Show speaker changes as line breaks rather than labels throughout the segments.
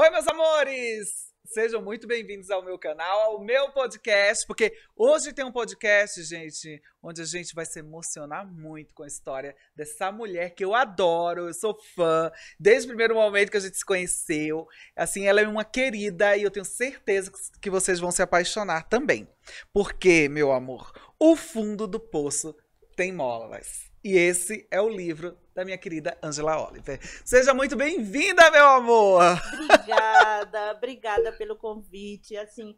Oi, meus amores! Sejam muito bem-vindos ao meu canal, ao meu podcast, porque hoje tem um podcast, gente, onde a gente vai se emocionar muito com a história dessa mulher que eu adoro, eu sou fã, desde o primeiro momento que a gente se conheceu. Assim, ela é uma querida e eu tenho certeza que vocês vão se apaixonar também. Porque, meu amor, o fundo do poço tem molas. E esse é o livro da minha querida Angela Oliver. Seja muito bem-vinda, meu amor!
Obrigada, obrigada pelo convite. Assim,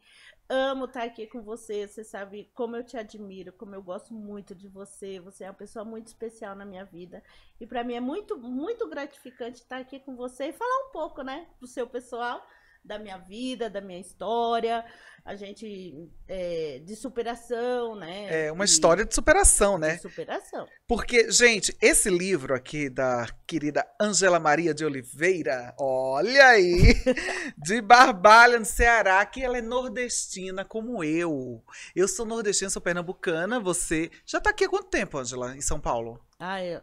amo estar aqui com você. Você sabe como eu te admiro, como eu gosto muito de você. Você é uma pessoa muito especial na minha vida. E para mim é muito, muito gratificante estar aqui com você e falar um pouco, né, pro seu pessoal da minha vida, da minha história, a gente é, de superação, né? É uma e, história
de superação, né? De
superação.
Porque, gente, esse livro aqui da querida Angela Maria de Oliveira, olha aí, de Barbalha no Ceará, que ela é nordestina como eu. Eu sou nordestina, sou pernambucana. Você já está aqui há quanto tempo, Angela, em São Paulo?
Ah, eu,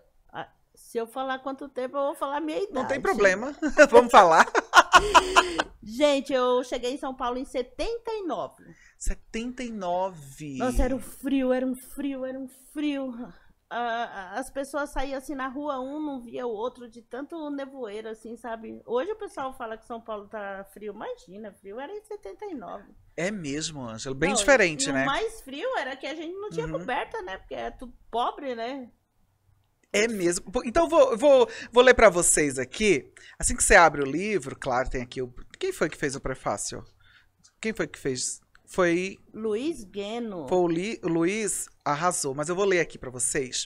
se eu falar quanto tempo, eu vou falar minha idade. Não tem problema. Vamos falar. Gente, eu cheguei em São Paulo em 79. 79. Nossa, era um frio, era um frio, era um frio. Uh, as pessoas saíam assim na rua, um não via o outro, de tanto nevoeiro, assim, sabe? Hoje o pessoal fala que São Paulo tá frio, imagina, frio era em 79.
É mesmo, Ângelo, bem não, diferente, e, né? O mais
frio era que a gente não tinha uhum. coberta, né? Porque é tudo pobre, né?
É mesmo. Então vou, vou, vou ler para vocês aqui. Assim que você abre o livro, claro, tem aqui o. Quem foi que fez o prefácio? Quem foi que fez? Foi.
Luiz Gueno. Foi o
Li... Luiz arrasou, mas eu vou ler aqui para vocês.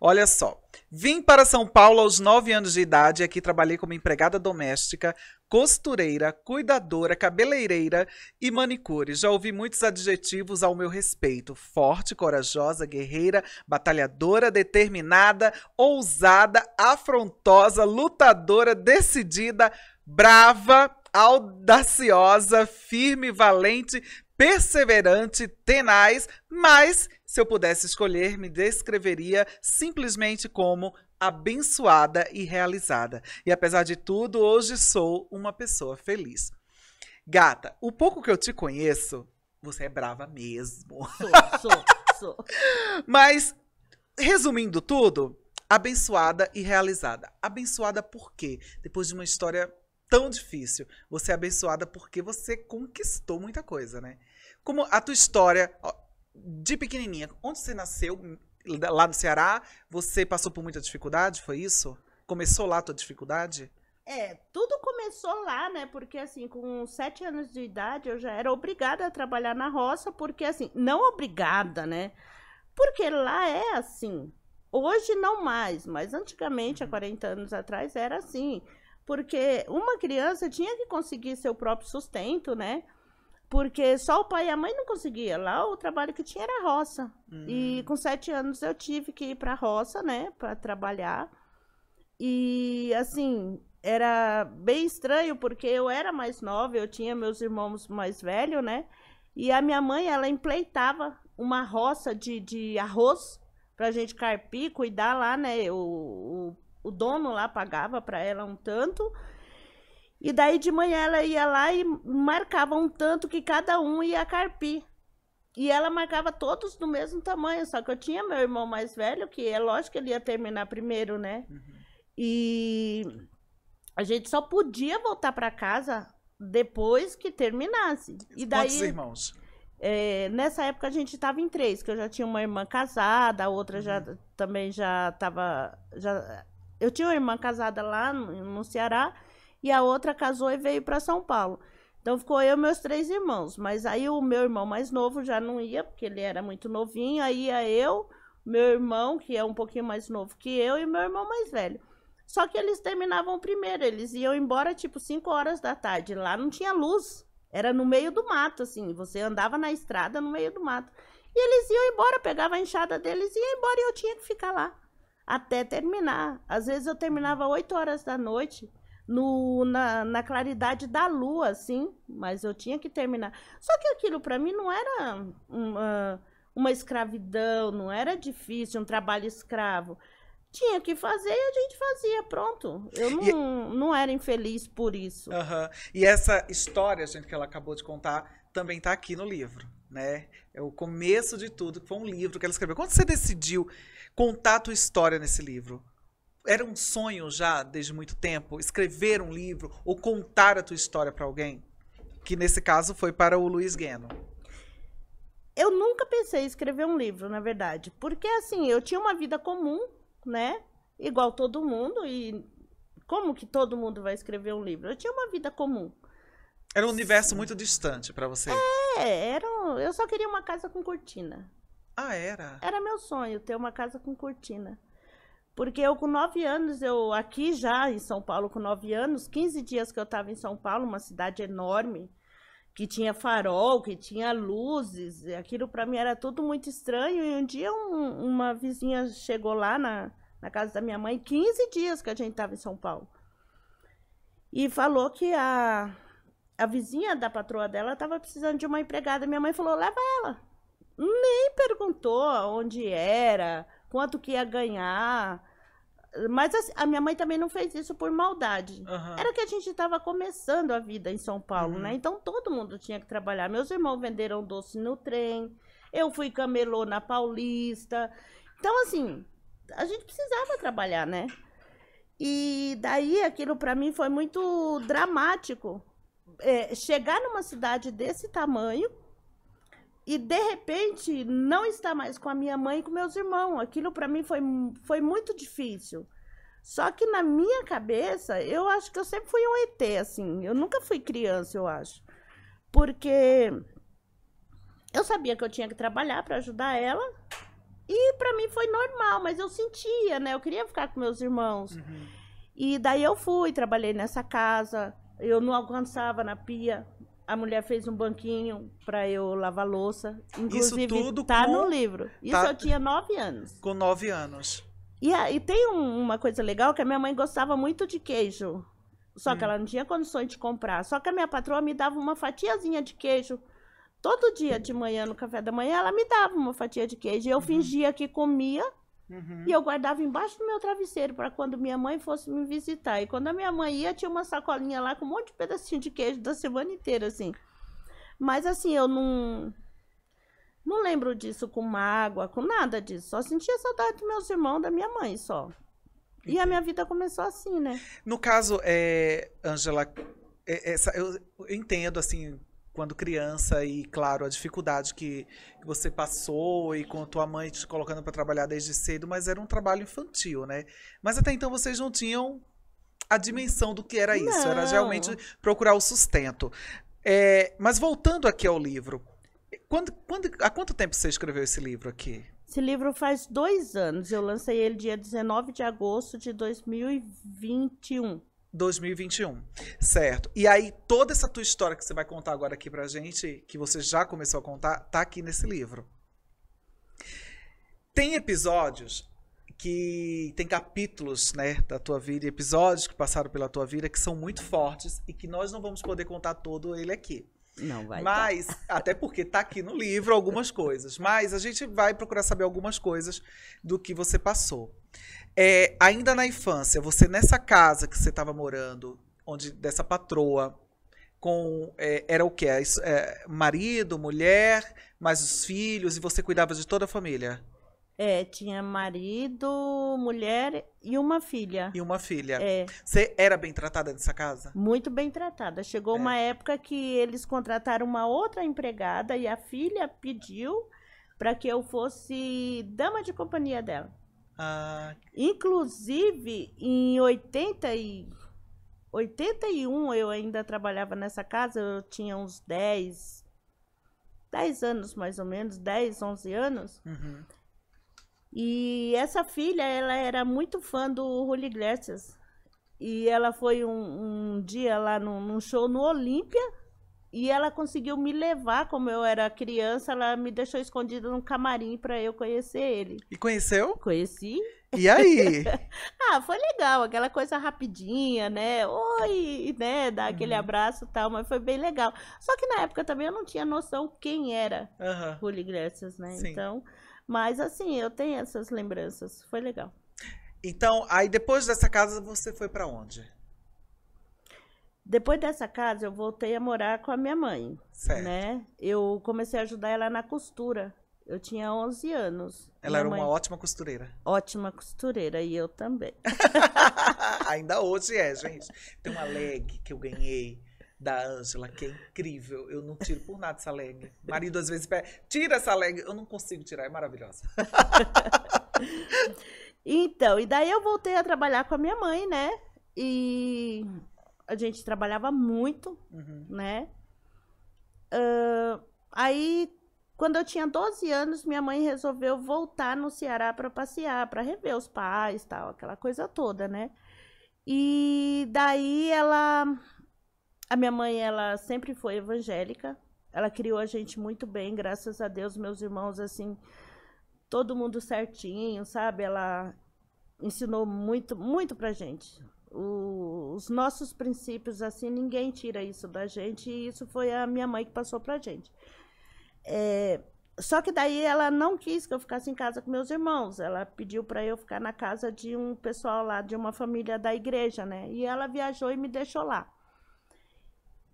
Olha só. Vim para São Paulo aos 9 anos de idade e aqui trabalhei como empregada doméstica costureira, cuidadora, cabeleireira e manicure. Já ouvi muitos adjetivos ao meu respeito: forte, corajosa, guerreira, batalhadora, determinada, ousada, afrontosa, lutadora, decidida, brava, audaciosa, firme, valente, perseverante, tenaz, mas se eu pudesse escolher, me descreveria simplesmente como abençoada e realizada. E apesar de tudo, hoje sou uma pessoa feliz. Gata, o pouco que eu te conheço, você é brava mesmo. Sou, sou, sou. Mas, resumindo tudo, abençoada e realizada. Abençoada por quê? Depois de uma história tão difícil, você é abençoada porque você conquistou muita coisa, né? Como a tua história de pequenininha, onde você nasceu, lá no Ceará, você passou por muita dificuldade, foi isso? Começou lá a tua dificuldade?
É, tudo começou lá, né? Porque assim, com sete anos de idade eu já era obrigada a trabalhar na roça, porque assim, não obrigada, né? Porque lá é assim. Hoje não mais, mas antigamente, há 40 uhum. anos atrás, era assim. Porque uma criança tinha que conseguir seu próprio sustento, né? Porque só o pai e a mãe não conseguia. Lá o trabalho que tinha era roça. Hum. E com sete anos eu tive que ir para roça, né, para trabalhar. E assim, era bem estranho porque eu era mais nova, eu tinha meus irmãos mais velhos, né? E a minha mãe, ela empleitava uma roça de, de arroz a gente carpir, cuidar lá, né? O, o, o dono lá pagava para ela um tanto e daí de manhã ela ia lá e marcava um tanto que cada um ia carpir. E ela marcava todos do mesmo tamanho, só que eu tinha meu irmão mais velho, que é lógico que ele ia terminar primeiro, né? Uhum. E a gente só podia voltar para casa depois que terminasse. E daí, Quantos irmãos? É, nessa época a gente estava em três, que eu já tinha uma irmã casada, a outra uhum. já também já estava. Já... Eu tinha uma irmã casada lá no, no Ceará e a outra casou e veio para São Paulo. Então ficou eu e meus três irmãos. Mas aí o meu irmão mais novo já não ia, porque ele era muito novinho. Aí ia eu, meu irmão, que é um pouquinho mais novo que eu, e meu irmão mais velho. Só que eles terminavam primeiro, eles iam embora tipo 5 horas da tarde. Lá não tinha luz. Era no meio do mato, assim. Você andava na estrada no meio do mato. E eles iam embora, pegava a enxada deles e ia embora e eu tinha que ficar lá. Até terminar. Às vezes eu terminava 8 horas da noite no, na, na claridade da lua, assim, mas eu tinha que terminar. Só que aquilo para mim não era uma, ah, uma escravidão, não era difícil, um trabalho escravo tinha que fazer e a gente fazia, pronto. Eu não, e... não era infeliz por isso.
Uhum. E essa história, gente, que ela acabou de contar, também está aqui no livro, né? É o começo de tudo, que foi um livro que ela escreveu. Quando você decidiu contar a tua história nesse livro? era um sonho já desde muito tempo escrever um livro ou contar a tua história para alguém? Que nesse caso foi para o Luiz Gueno.
Eu nunca pensei em escrever um livro, na verdade, porque assim, eu tinha uma vida comum, né? Igual todo mundo e como que todo mundo vai escrever um livro? Eu tinha uma vida comum.
Era um universo muito distante para você.
É, era, eu só queria uma casa com cortina. Ah, era. Era meu sonho ter uma casa com cortina. Porque eu, com nove anos, eu aqui já em São Paulo, com nove anos, 15 dias que eu estava em São Paulo, uma cidade enorme, que tinha farol, que tinha luzes, aquilo para mim era tudo muito estranho. E um dia um, uma vizinha chegou lá na, na casa da minha mãe, 15 dias que a gente estava em São Paulo, e falou que a, a vizinha da patroa dela estava precisando de uma empregada. Minha mãe falou: leva ela. Nem perguntou onde era, quanto que ia ganhar. Mas assim, a minha mãe também não fez isso por maldade. Uhum. Era que a gente estava começando a vida em São Paulo, né? uhum. né? Então todo mundo tinha que trabalhar. Meus irmãos venderam doce no trem, eu fui camelô na Paulista. Então, assim, a gente precisava trabalhar, né? E daí aquilo para mim foi muito dramático. É, chegar numa cidade desse tamanho, e de repente não estar mais com a minha mãe e com meus irmãos. Aquilo para mim foi, foi muito difícil. Só que na minha cabeça, eu acho que eu sempre fui um ET, assim. Eu nunca fui criança, eu acho. Porque eu sabia que eu tinha que trabalhar para ajudar ela. E para mim foi normal, mas eu sentia, né? Eu queria ficar com meus irmãos. Uhum. E daí eu fui, trabalhei nessa casa. Eu não alcançava na pia. A mulher fez um banquinho para eu lavar louça. Inclusive, Isso tudo tá com... no livro. Isso tá... eu tinha
nove anos. Com nove anos.
E, e tem um, uma coisa legal que a minha mãe gostava muito de queijo. Só hum. que ela não tinha condições de comprar. Só que a minha patroa me dava uma fatiazinha de queijo. Todo dia de manhã, no café da manhã, ela me dava uma fatia de queijo. E eu uhum. fingia que comia Uhum. E eu guardava embaixo do meu travesseiro para quando minha mãe fosse me visitar. E quando a minha mãe ia, tinha uma sacolinha lá com um monte de pedacinho de queijo da semana inteira, assim. Mas assim, eu não. Não lembro disso com mágoa, com nada disso. Só sentia saudade dos meus irmãos, da minha mãe só. E a minha vida começou assim, né?
No caso, é, Angela, é, é, eu, eu entendo, assim, quando criança e, claro, a dificuldade que, você passou e com a tua mãe te colocando para trabalhar desde cedo, mas era um trabalho infantil, né? Mas até então vocês não tinham a dimensão do que era não. isso, era realmente procurar o sustento. É, mas voltando aqui ao livro, quando, quando, há quanto tempo você escreveu esse livro aqui?
Esse livro faz dois anos. Eu lancei ele dia 19 de agosto de 2021. 2021, certo? E aí toda essa tua
história que você vai contar agora aqui pra gente, que você já começou a contar, tá aqui nesse livro. Tem episódios que tem capítulos, né, da tua vida, episódios que passaram pela tua vida que são muito fortes e que nós não vamos poder contar todo ele aqui.
Não vai. Tá. Mas,
até porque está aqui no livro algumas coisas. Mas a gente vai procurar saber algumas coisas do que você passou. É, ainda na infância, você nessa casa que você estava morando, onde dessa patroa, com é, era o que? É, é, marido, mulher, mais os filhos, e você cuidava de toda a família?
É, tinha marido, mulher e uma filha.
E uma filha. É. Você era bem tratada nessa casa?
Muito bem tratada. Chegou é. uma época que eles contrataram uma outra empregada e a filha pediu para que eu fosse dama de companhia dela. Ah. Inclusive, em 80 e 81 eu ainda trabalhava nessa casa, eu tinha uns 10, 10 anos mais ou menos, 10, 11 anos. Uhum. E essa filha, ela era muito fã do Julio Iglesias. E ela foi um, um dia lá num, num show no Olímpia e ela conseguiu me levar, como eu era criança, ela me deixou escondida num camarim para eu conhecer ele.
E conheceu? Conheci. E aí?
ah, foi legal, aquela coisa rapidinha, né? Oi, né? Dar aquele uhum. abraço e tal, mas foi bem legal. Só que na época também eu não tinha noção quem era uhum. Julio Iglesias, né? Sim. Então, mas assim, eu tenho essas lembranças. Foi legal. Então, aí depois
dessa casa você foi para onde?
Depois dessa casa eu voltei a morar com a minha mãe, certo. né? Eu comecei a ajudar ela na costura. Eu tinha 11 anos. Ela era mãe... uma ótima costureira. Ótima costureira, e eu também.
Ainda hoje é, gente. Tem uma leg que eu ganhei da Ângela, que é incrível. Eu não tiro por nada essa leg. Marido às vezes pede, tira essa leg. Eu não consigo tirar, é maravilhosa.
então, e daí eu voltei a trabalhar com a minha mãe, né? E a gente trabalhava muito, uhum. né? Uh, aí, quando eu tinha 12 anos, minha mãe resolveu voltar no Ceará para passear, para rever os pais, tal, aquela coisa toda, né? E daí ela a minha mãe, ela sempre foi evangélica. Ela criou a gente muito bem, graças a Deus, meus irmãos, assim, todo mundo certinho, sabe? Ela ensinou muito, muito pra gente. O, os nossos princípios, assim, ninguém tira isso da gente. E isso foi a minha mãe que passou pra gente. É, só que daí ela não quis que eu ficasse em casa com meus irmãos. Ela pediu para eu ficar na casa de um pessoal lá, de uma família da igreja, né? E ela viajou e me deixou lá.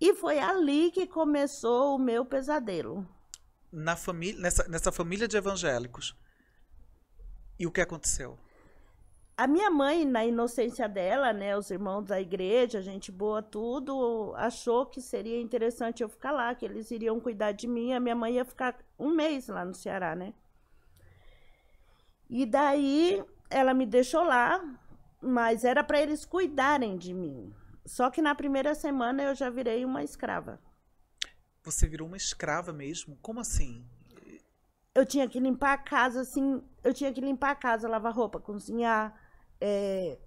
E foi ali que começou o meu pesadelo.
Na família, nessa, nessa família de evangélicos. E o que aconteceu?
A minha mãe, na inocência dela, né, os irmãos da igreja, gente boa, tudo, achou que seria interessante eu ficar lá, que eles iriam cuidar de mim. A minha mãe ia ficar um mês lá no Ceará, né? E daí ela me deixou lá, mas era para eles cuidarem de mim. Só que na primeira semana eu já virei uma escrava.
Você virou uma escrava mesmo? Como assim?
Eu tinha que limpar a casa, assim. Eu tinha que limpar a casa, lavar roupa, cozinhar. É,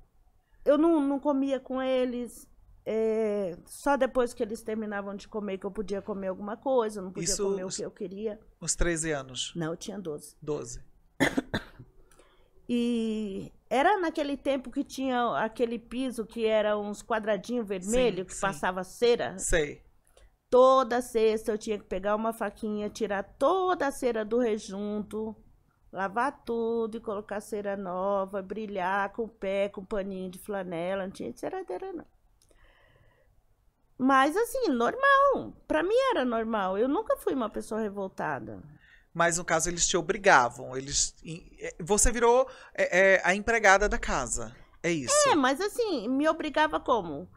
eu não, não comia com eles. É, só depois que eles terminavam de comer que eu podia comer alguma coisa, não podia Isso comer os, o que eu queria.
Uns 13 anos? Não, eu tinha 12. 12.
E era naquele tempo que tinha aquele piso que era uns quadradinhos vermelhos que sim. passava cera? Sei. Toda sexta eu tinha que pegar uma faquinha, tirar toda a cera do rejunto, lavar tudo e colocar cera nova, brilhar com o pé, com um paninho de flanela. Não tinha ceradeira, não. Mas assim, normal. Para mim era normal. Eu nunca fui uma pessoa revoltada mas no caso
eles te obrigavam. Eles, é, você virou é, é, a empregada da casa. É isso. É,
mas assim, me obrigava como?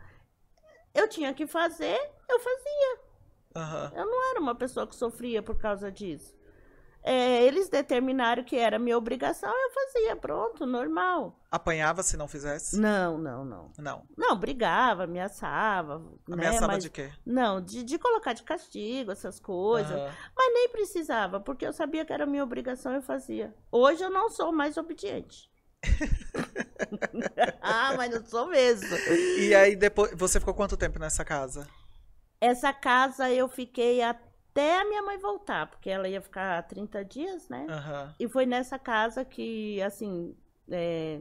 Eu tinha que fazer, eu fazia. Uhum. Eu não era uma pessoa que sofria por causa disso. É, eles determinaram que era minha obrigação, eu fazia, pronto, normal.
Apanhava se não fizesse?
Não, não, não. Não. Não, brigava, ameaçava. Né, ameaçava né? Mas, de quê? Não, de, de colocar de castigo, essas coisas. Uhum. Mas nem precisava, porque eu sabia que era minha obrigação, eu fazia. Hoje eu não sou mais obediente. ah, mas não sou mesmo. E aí
depois, você ficou quanto tempo nessa casa?
Essa casa eu fiquei até até a minha mãe voltar, porque ela ia ficar 30 dias, né? Uhum. E foi nessa casa que, assim. É...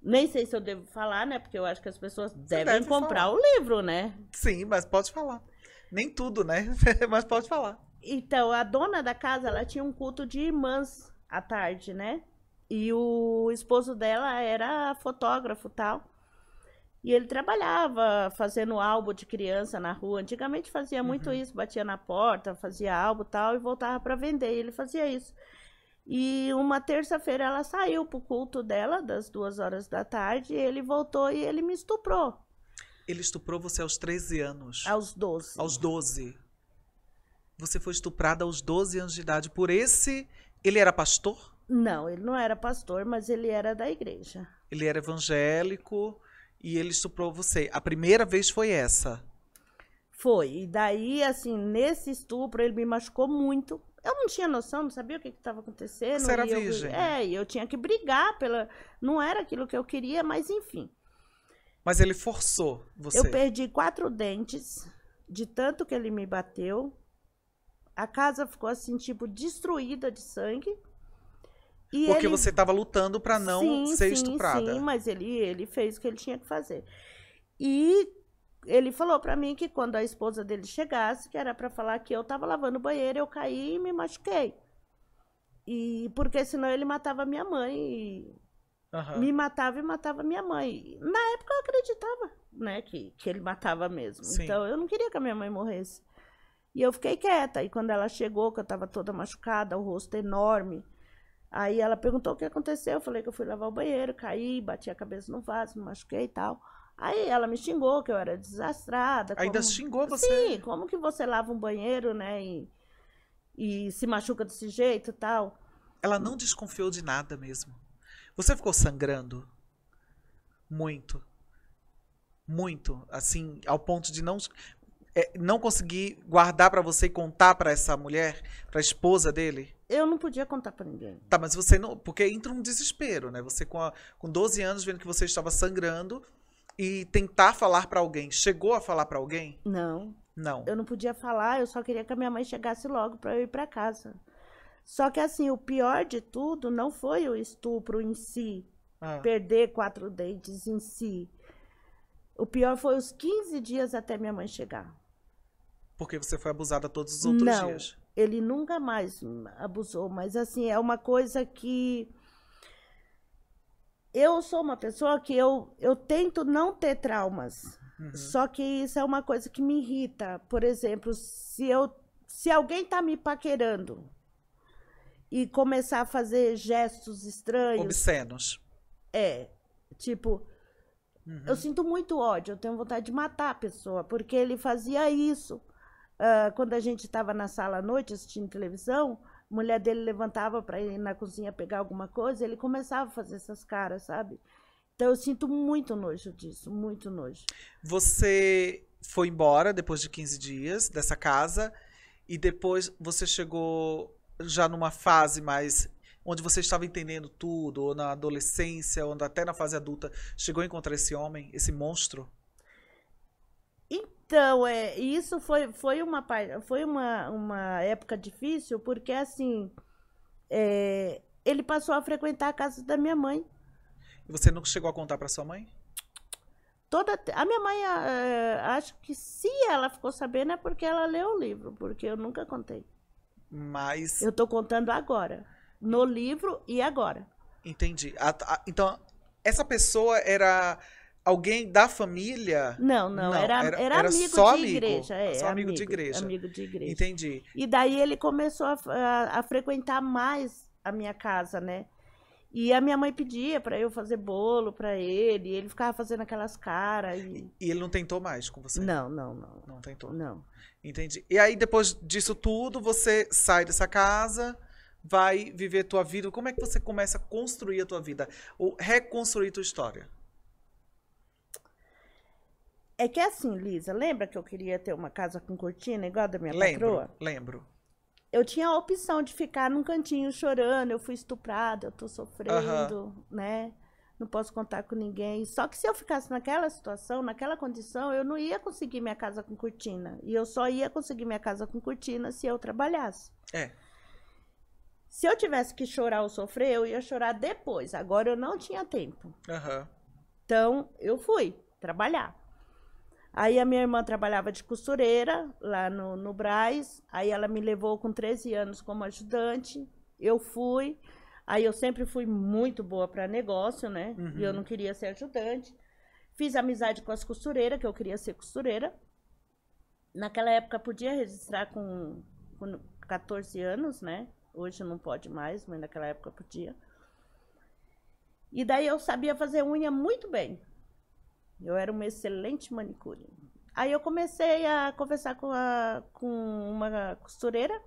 Nem sei se eu devo falar, né? Porque eu acho que as pessoas Você devem deve comprar falar. o livro, né? Sim, mas pode falar. Nem tudo, né? mas pode falar. Então, a dona da casa, ela tinha um culto de irmãs à tarde, né? E o esposo dela era fotógrafo tal. E ele trabalhava fazendo álbum de criança na rua. Antigamente fazia muito uhum. isso, batia na porta, fazia álbum tal e voltava para vender. E ele fazia isso. E uma terça-feira ela saiu pro culto dela, das duas horas da tarde, ele voltou e ele me estuprou.
Ele estuprou você aos 13 anos? Aos 12. Aos 12. Você foi estuprada aos 12 anos de idade por esse. Ele era pastor?
Não, ele não era pastor, mas ele era da igreja.
Ele era evangélico e ele estuprou você. A primeira vez foi essa.
Foi. E daí, assim, nesse estupro, ele me machucou muito. Eu não tinha noção, não sabia o que estava acontecendo. Você era virgem. é, e eu tinha que brigar pela. Não era aquilo que eu queria, mas enfim.
Mas ele forçou você. Eu perdi
quatro dentes de tanto que ele me bateu. A casa ficou assim, tipo, destruída de sangue. E porque ele... você
estava lutando para não sim, ser sim, estuprada. Sim,
mas ele, ele fez o que ele tinha que fazer. E ele falou para mim que quando a esposa dele chegasse, que era para falar que eu estava lavando o banheiro, eu caí e me machuquei. E porque senão ele matava minha mãe e... uhum. me matava e matava minha mãe. Na época eu acreditava, né, que, que ele matava mesmo. Sim. Então eu não queria que a minha mãe morresse. E eu fiquei quieta. E quando ela chegou, que eu estava toda machucada, o rosto enorme, Aí ela perguntou o que aconteceu. Eu falei que eu fui lavar o banheiro, caí, bati a cabeça no vaso, me machuquei e tal. Aí ela me xingou que eu era desastrada. Ainda como... xingou você? Sim, como que você lava um banheiro, né? E, e se machuca desse jeito e tal.
Ela não desconfiou de nada mesmo. Você ficou sangrando? Muito. Muito. Assim, ao ponto de não é, não conseguir guardar para você e contar para essa mulher, para a esposa dele? Eu não podia contar para ninguém. Tá, mas você não. Porque entra um desespero, né? Você com, a, com 12 anos vendo que você estava sangrando e tentar falar para alguém. Chegou a falar para alguém? Não. Não.
Eu não podia falar, eu só queria que a minha mãe chegasse logo para eu ir para casa. Só que assim, o pior de tudo não foi o estupro em si, ah. perder quatro dentes em si. O pior foi os 15 dias até minha mãe chegar
porque você foi abusada todos os outros não, dias.
Ele nunca mais abusou, mas assim, é uma coisa que eu sou uma pessoa que eu, eu tento não ter traumas. Uhum. Só que isso é uma coisa que me irrita. Por exemplo, se eu se alguém tá me paquerando e começar a fazer gestos estranhos, obscenos. É, tipo, uhum. eu sinto muito ódio, eu tenho vontade de matar a pessoa porque ele fazia isso uh, quando a gente estava na sala à noite assistindo televisão, a mulher dele levantava para ir na cozinha pegar alguma coisa, ele começava a fazer essas caras, sabe? Então eu sinto muito nojo disso, muito nojo.
Você foi embora depois de 15 dias dessa casa e depois você chegou já numa fase mais onde você estava entendendo tudo, ou na adolescência, ou até na fase adulta, chegou a encontrar esse homem, esse monstro?
Então, é, isso foi, foi, uma, foi uma, uma época difícil, porque assim, é, ele passou a frequentar a casa da minha mãe.
E você nunca chegou a contar para sua mãe?
Toda, a minha mãe, ah, é, acho que se ela ficou sabendo é porque ela leu o livro, porque eu nunca contei. Mas. Eu estou contando agora. No livro e agora. Entendi. A, a, então, essa pessoa
era alguém da família? Não, não, não era, era, era, amigo só de amigo, igreja. É, só amigo, de igreja. Amigo de igreja. Entendi.
E daí ele começou a, a, a frequentar mais a minha casa, né? E a minha mãe pedia para eu fazer bolo para ele, e ele ficava fazendo aquelas caras. E...
e... ele não tentou mais com você? Não, não, não. Não tentou? Não. Entendi. E aí, depois disso tudo, você sai dessa casa, vai viver tua vida. Como é que você começa a construir a tua vida? Ou reconstruir tua história?
É que é assim, Lisa, lembra que eu queria ter uma casa com cortina igual a da minha lembro, patroa? Lembro. Eu tinha a opção de ficar num cantinho chorando, eu fui estuprada, eu tô sofrendo, né? Não posso contar com ninguém. Só que se eu ficasse naquela situação, naquela condição, eu não ia conseguir minha casa com cortina. E eu só ia conseguir minha casa com cortina se eu trabalhasse. É. Se eu tivesse que chorar ou sofrer, eu ia chorar depois. Agora eu não tinha tempo. Uhum. Então, eu fui trabalhar. Aí a minha irmã trabalhava de costureira lá no, no Braz, aí ela me levou com 13 anos como ajudante, eu fui, aí eu sempre fui muito boa para negócio, né? Uhum. E eu uhum. não queria ser ajudante. Fiz amizade com as costureiras, que eu queria ser costureira. Naquela época podia registrar com, com 14 anos, né? Hoje não pode mais, mas naquela época podia. E daí eu sabia fazer unha muito bem. Eu era uma excelente manicure. Aí eu comecei a conversar com, a, com uma costureira.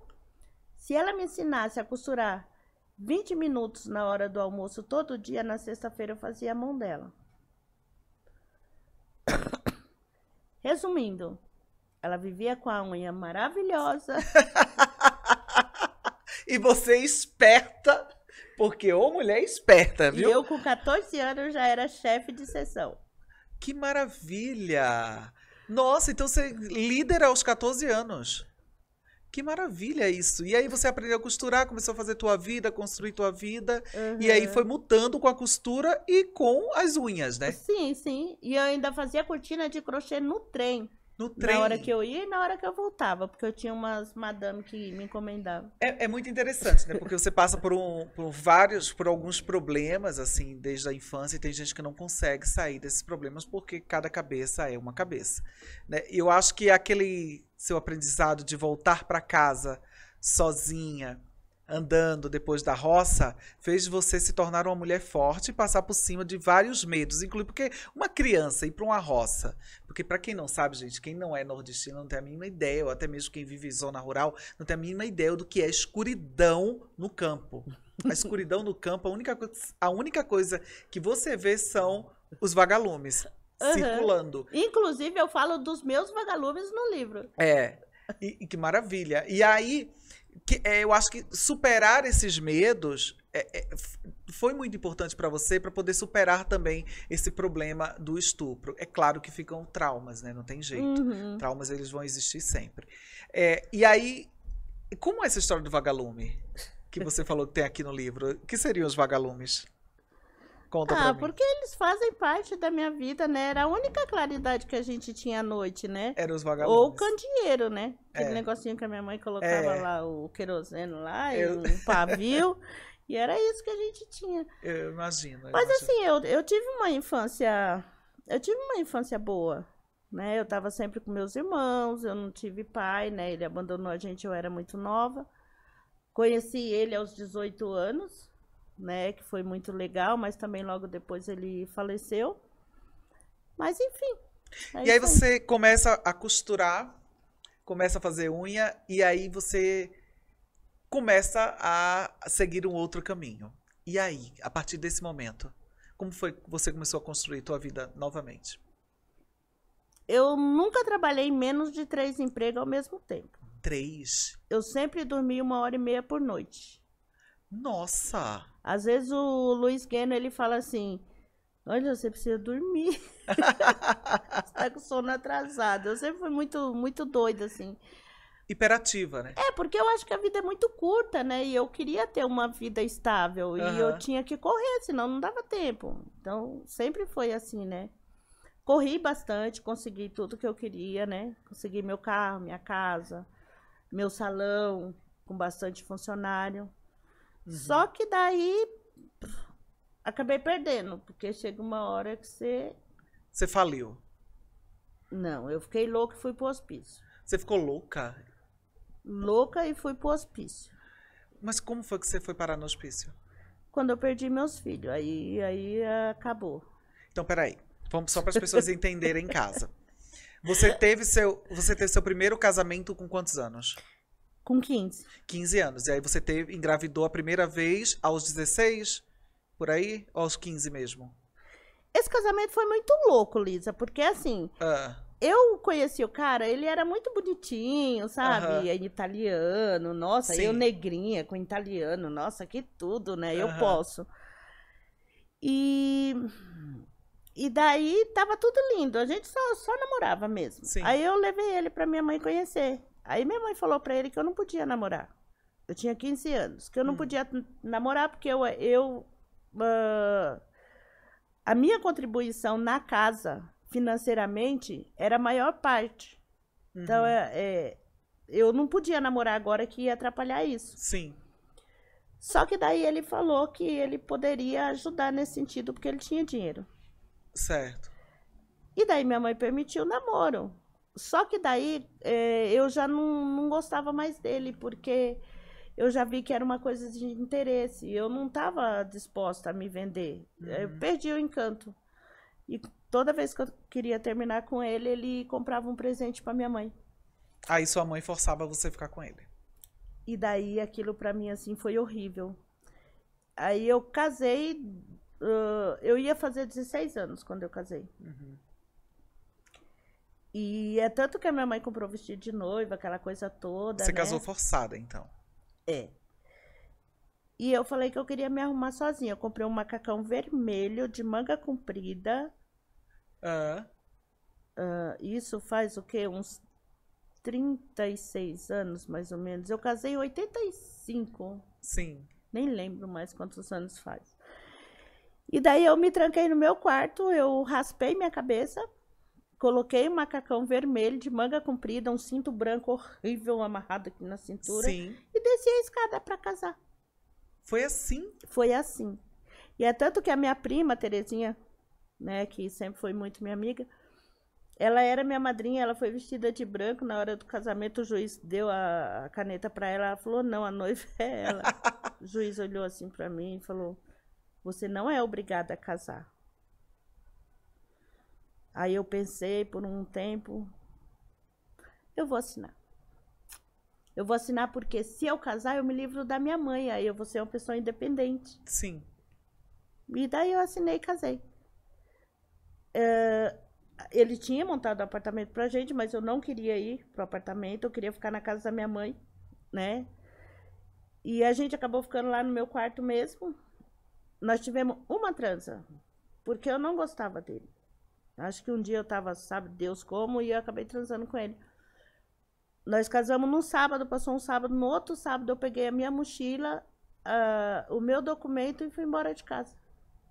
Se ela me ensinasse a costurar 20 minutos na hora do almoço todo dia, na sexta-feira eu fazia a mão dela. Resumindo, ela vivia com a unha maravilhosa. e você esperta, porque ou mulher
esperta,
viu? E eu com 14 anos já era chefe
de sessão. Que maravilha! Nossa, então você é líder aos 14 anos. Que maravilha isso. E aí você aprendeu a costurar, começou a fazer tua vida, construir tua vida. Uhum. E aí foi mudando com a costura e com as unhas, né?
Sim, sim. E eu ainda fazia cortina de crochê no trem. No trem. Na hora que eu ia e na hora que eu voltava, porque eu tinha umas madame que me encomendavam.
É, é muito interessante, né? Porque você passa por, um, por vários, por alguns problemas, assim, desde a infância, e tem gente que não consegue sair desses problemas porque cada cabeça é uma cabeça. Né? Eu acho que aquele seu aprendizado de voltar para casa sozinha, andando depois da roça fez você se tornar uma mulher forte e passar por cima de vários medos, incluindo porque uma criança ir para uma roça, porque para quem não sabe, gente, quem não é nordestino não tem a mínima ideia, ou até mesmo quem vive em zona rural não tem a mínima ideia do que é escuridão no campo. A escuridão no campo, a única, a única coisa que você vê são os vagalumes. Uhum. Circulando.
Inclusive, eu falo dos meus vagalumes no livro.
É. E, e que maravilha. E aí, que, é, eu acho que superar esses medos é, é, foi muito importante para você para poder superar também esse problema do estupro. É claro que ficam traumas, né? Não tem jeito. Uhum. Traumas eles vão existir sempre. É, e aí, como é essa história do vagalume que você falou que tem aqui no livro? O que seriam os vagalumes? Conta ah, porque
eles fazem parte da minha vida, né? Era a única claridade que a gente tinha à noite, né? Era os vagabundos. Ou o candeeiro, né? Aquele é. negocinho que a minha mãe colocava é. lá, o queroseno lá, eu... e o pavio. e era isso que a gente tinha. Eu imagino. Eu Mas imagino. assim, eu, eu tive uma infância. Eu tive uma infância boa. Né? Eu estava sempre com meus irmãos, eu não tive pai, né? Ele abandonou a gente, eu era muito nova. Conheci ele aos 18 anos né, que foi muito legal, mas também logo depois ele faleceu. Mas enfim. É e aí você
começa a costurar, começa a fazer unha e aí você começa a seguir um outro caminho. E aí, a partir desse momento, como foi que você começou a construir sua vida novamente?
Eu nunca trabalhei menos de três empregos ao mesmo tempo. Três? Eu sempre dormi uma hora e meia por noite. Nossa! Às vezes o Luiz Gueno, ele fala assim, olha, você precisa dormir. você tá com sono atrasado. Eu sempre fui muito, muito doida, assim.
Hiperativa, né?
É, porque eu acho que a vida é muito curta, né? E eu queria ter uma vida estável. Uhum. E eu tinha que correr, senão não dava tempo. Então, sempre foi assim, né? Corri bastante, consegui tudo que eu queria, né? Consegui meu carro, minha casa, meu salão, com bastante funcionário. Uhum. Só que daí acabei perdendo, porque chega uma hora que você. Você faliu. Não, eu fiquei louca e fui pro hospício. Você ficou louca? Louca e fui pro hospício. Mas como foi que você
foi parar no hospício?
Quando eu perdi meus filhos, aí, aí acabou. Então,
peraí. Vamos só para as pessoas entenderem em casa. Você teve seu, você teve seu primeiro casamento com quantos anos? Com 15. 15 anos. E aí você teve, engravidou a primeira vez aos 16? Por aí? Ou aos 15 mesmo?
Esse casamento foi muito louco, Lisa, porque assim. Ah. Eu conheci o cara, ele era muito bonitinho, sabe? Uhum. Italiano, nossa, Sim. eu negrinha com italiano, nossa, que tudo, né? Eu posso. E e daí tava tudo lindo, a gente só, só namorava mesmo. Sim. Aí eu levei ele para minha mãe conhecer. Aí minha mãe falou para ele que eu não podia namorar. Eu tinha 15 anos, que eu não hum. podia namorar porque eu, eu uh, a minha contribuição na casa financeiramente era a maior parte. Então, uhum. Então é, é, eu não podia namorar agora que ia atrapalhar isso. Sim. Só que daí ele falou que ele poderia ajudar nesse sentido porque ele tinha dinheiro. Certo. E daí minha mãe permitiu o namoro. Só que daí é, eu já não, não gostava mais dele, porque eu já vi que era uma coisa de interesse. Eu não estava disposta a me vender. Uhum. Eu perdi o encanto. E toda vez que eu queria terminar com ele, ele comprava um presente para minha mãe.
Aí sua mãe forçava você ficar com ele.
E daí aquilo para mim assim foi horrível. Aí eu casei, uh, eu ia fazer 16 anos quando eu casei. Uhum. E é tanto que a minha mãe comprou vestido de noiva, aquela coisa toda. Você né? casou
forçada, então? É.
E eu falei que eu queria me arrumar sozinha. Eu comprei um macacão vermelho de manga comprida. Ah. Uh, isso faz o quê? Uns 36 anos, mais ou menos. Eu casei em 85. Sim. Nem lembro mais quantos anos faz. E daí eu me tranquei no meu quarto, eu raspei minha cabeça Coloquei um macacão vermelho de manga comprida, um cinto branco horrível amarrado aqui na cintura. Sim. E desci a escada para casar. Foi assim? Foi assim. E é tanto que a minha prima, Terezinha, né, que sempre foi muito minha amiga, ela era minha madrinha, ela foi vestida de branco na hora do casamento, o juiz deu a caneta para ela, ela falou: "Não, a noiva é ela". o juiz olhou assim para mim e falou: "Você não é obrigada a casar. Aí eu pensei por um tempo, eu vou assinar. Eu vou assinar porque se eu casar, eu me livro da minha mãe, aí eu vou ser uma pessoa independente. Sim. E daí eu assinei e casei. É, ele tinha montado um apartamento pra gente, mas eu não queria ir pro apartamento, eu queria ficar na casa da minha mãe, né? E a gente acabou ficando lá no meu quarto mesmo. Nós tivemos uma transa, porque eu não gostava dele. Acho que um dia eu tava, sabe Deus como, e eu acabei transando com ele. Nós casamos num sábado, passou um sábado, no outro sábado eu peguei a minha mochila, uh, o meu documento e fui embora de casa.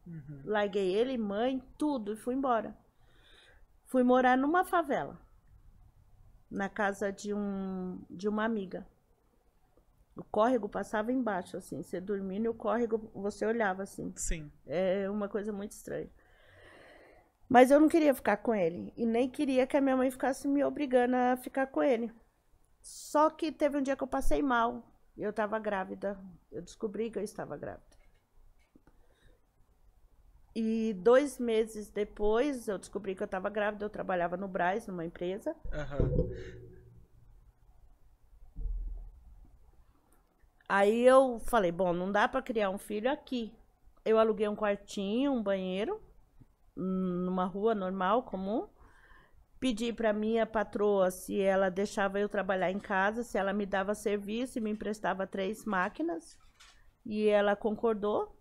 Uhum. Larguei ele, mãe, tudo, e fui embora. Fui morar numa favela, na casa de, um, de uma amiga. O córrego passava embaixo, assim, você dormindo e o córrego, você olhava assim. Sim. É uma coisa muito estranha. Mas eu não queria ficar com ele. E nem queria que a minha mãe ficasse me obrigando a ficar com ele. Só que teve um dia que eu passei mal. Eu estava grávida. Eu descobri que eu estava grávida. E dois meses depois, eu descobri que eu estava grávida. Eu trabalhava no Braz, numa empresa. Uhum. Aí eu falei, bom, não dá para criar um filho aqui. Eu aluguei um quartinho, um banheiro numa rua normal, comum. Pedi para minha patroa se ela deixava eu trabalhar em casa, se ela me dava serviço e me emprestava três máquinas. E ela concordou.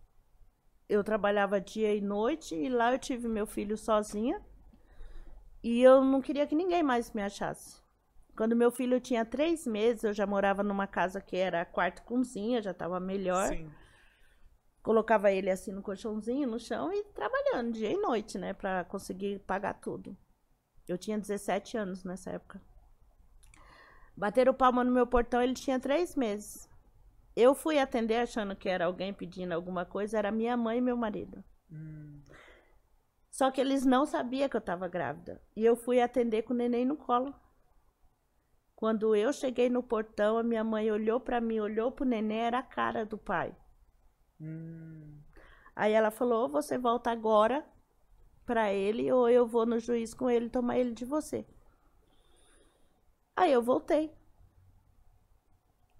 Eu trabalhava dia e noite e lá eu tive meu filho sozinha. E eu não queria que ninguém mais me achasse. Quando meu filho tinha três meses, eu já morava numa casa que era quarto com cozinha, já estava melhor. Sim colocava ele assim no colchãozinho, no chão e trabalhando dia e noite, né, para conseguir pagar tudo. Eu tinha 17 anos nessa época. Bateram palma no meu portão, ele tinha três meses. Eu fui atender achando que era alguém pedindo alguma coisa, era minha mãe e meu marido. Hum. Só que eles não sabiam que eu estava grávida. E eu fui atender com o neném no colo. Quando eu cheguei no portão, a minha mãe olhou para mim, olhou para o neném, era a cara do pai. Hum. Aí ela falou: você volta agora para ele, ou eu vou no juiz com ele tomar ele de você. Aí eu voltei.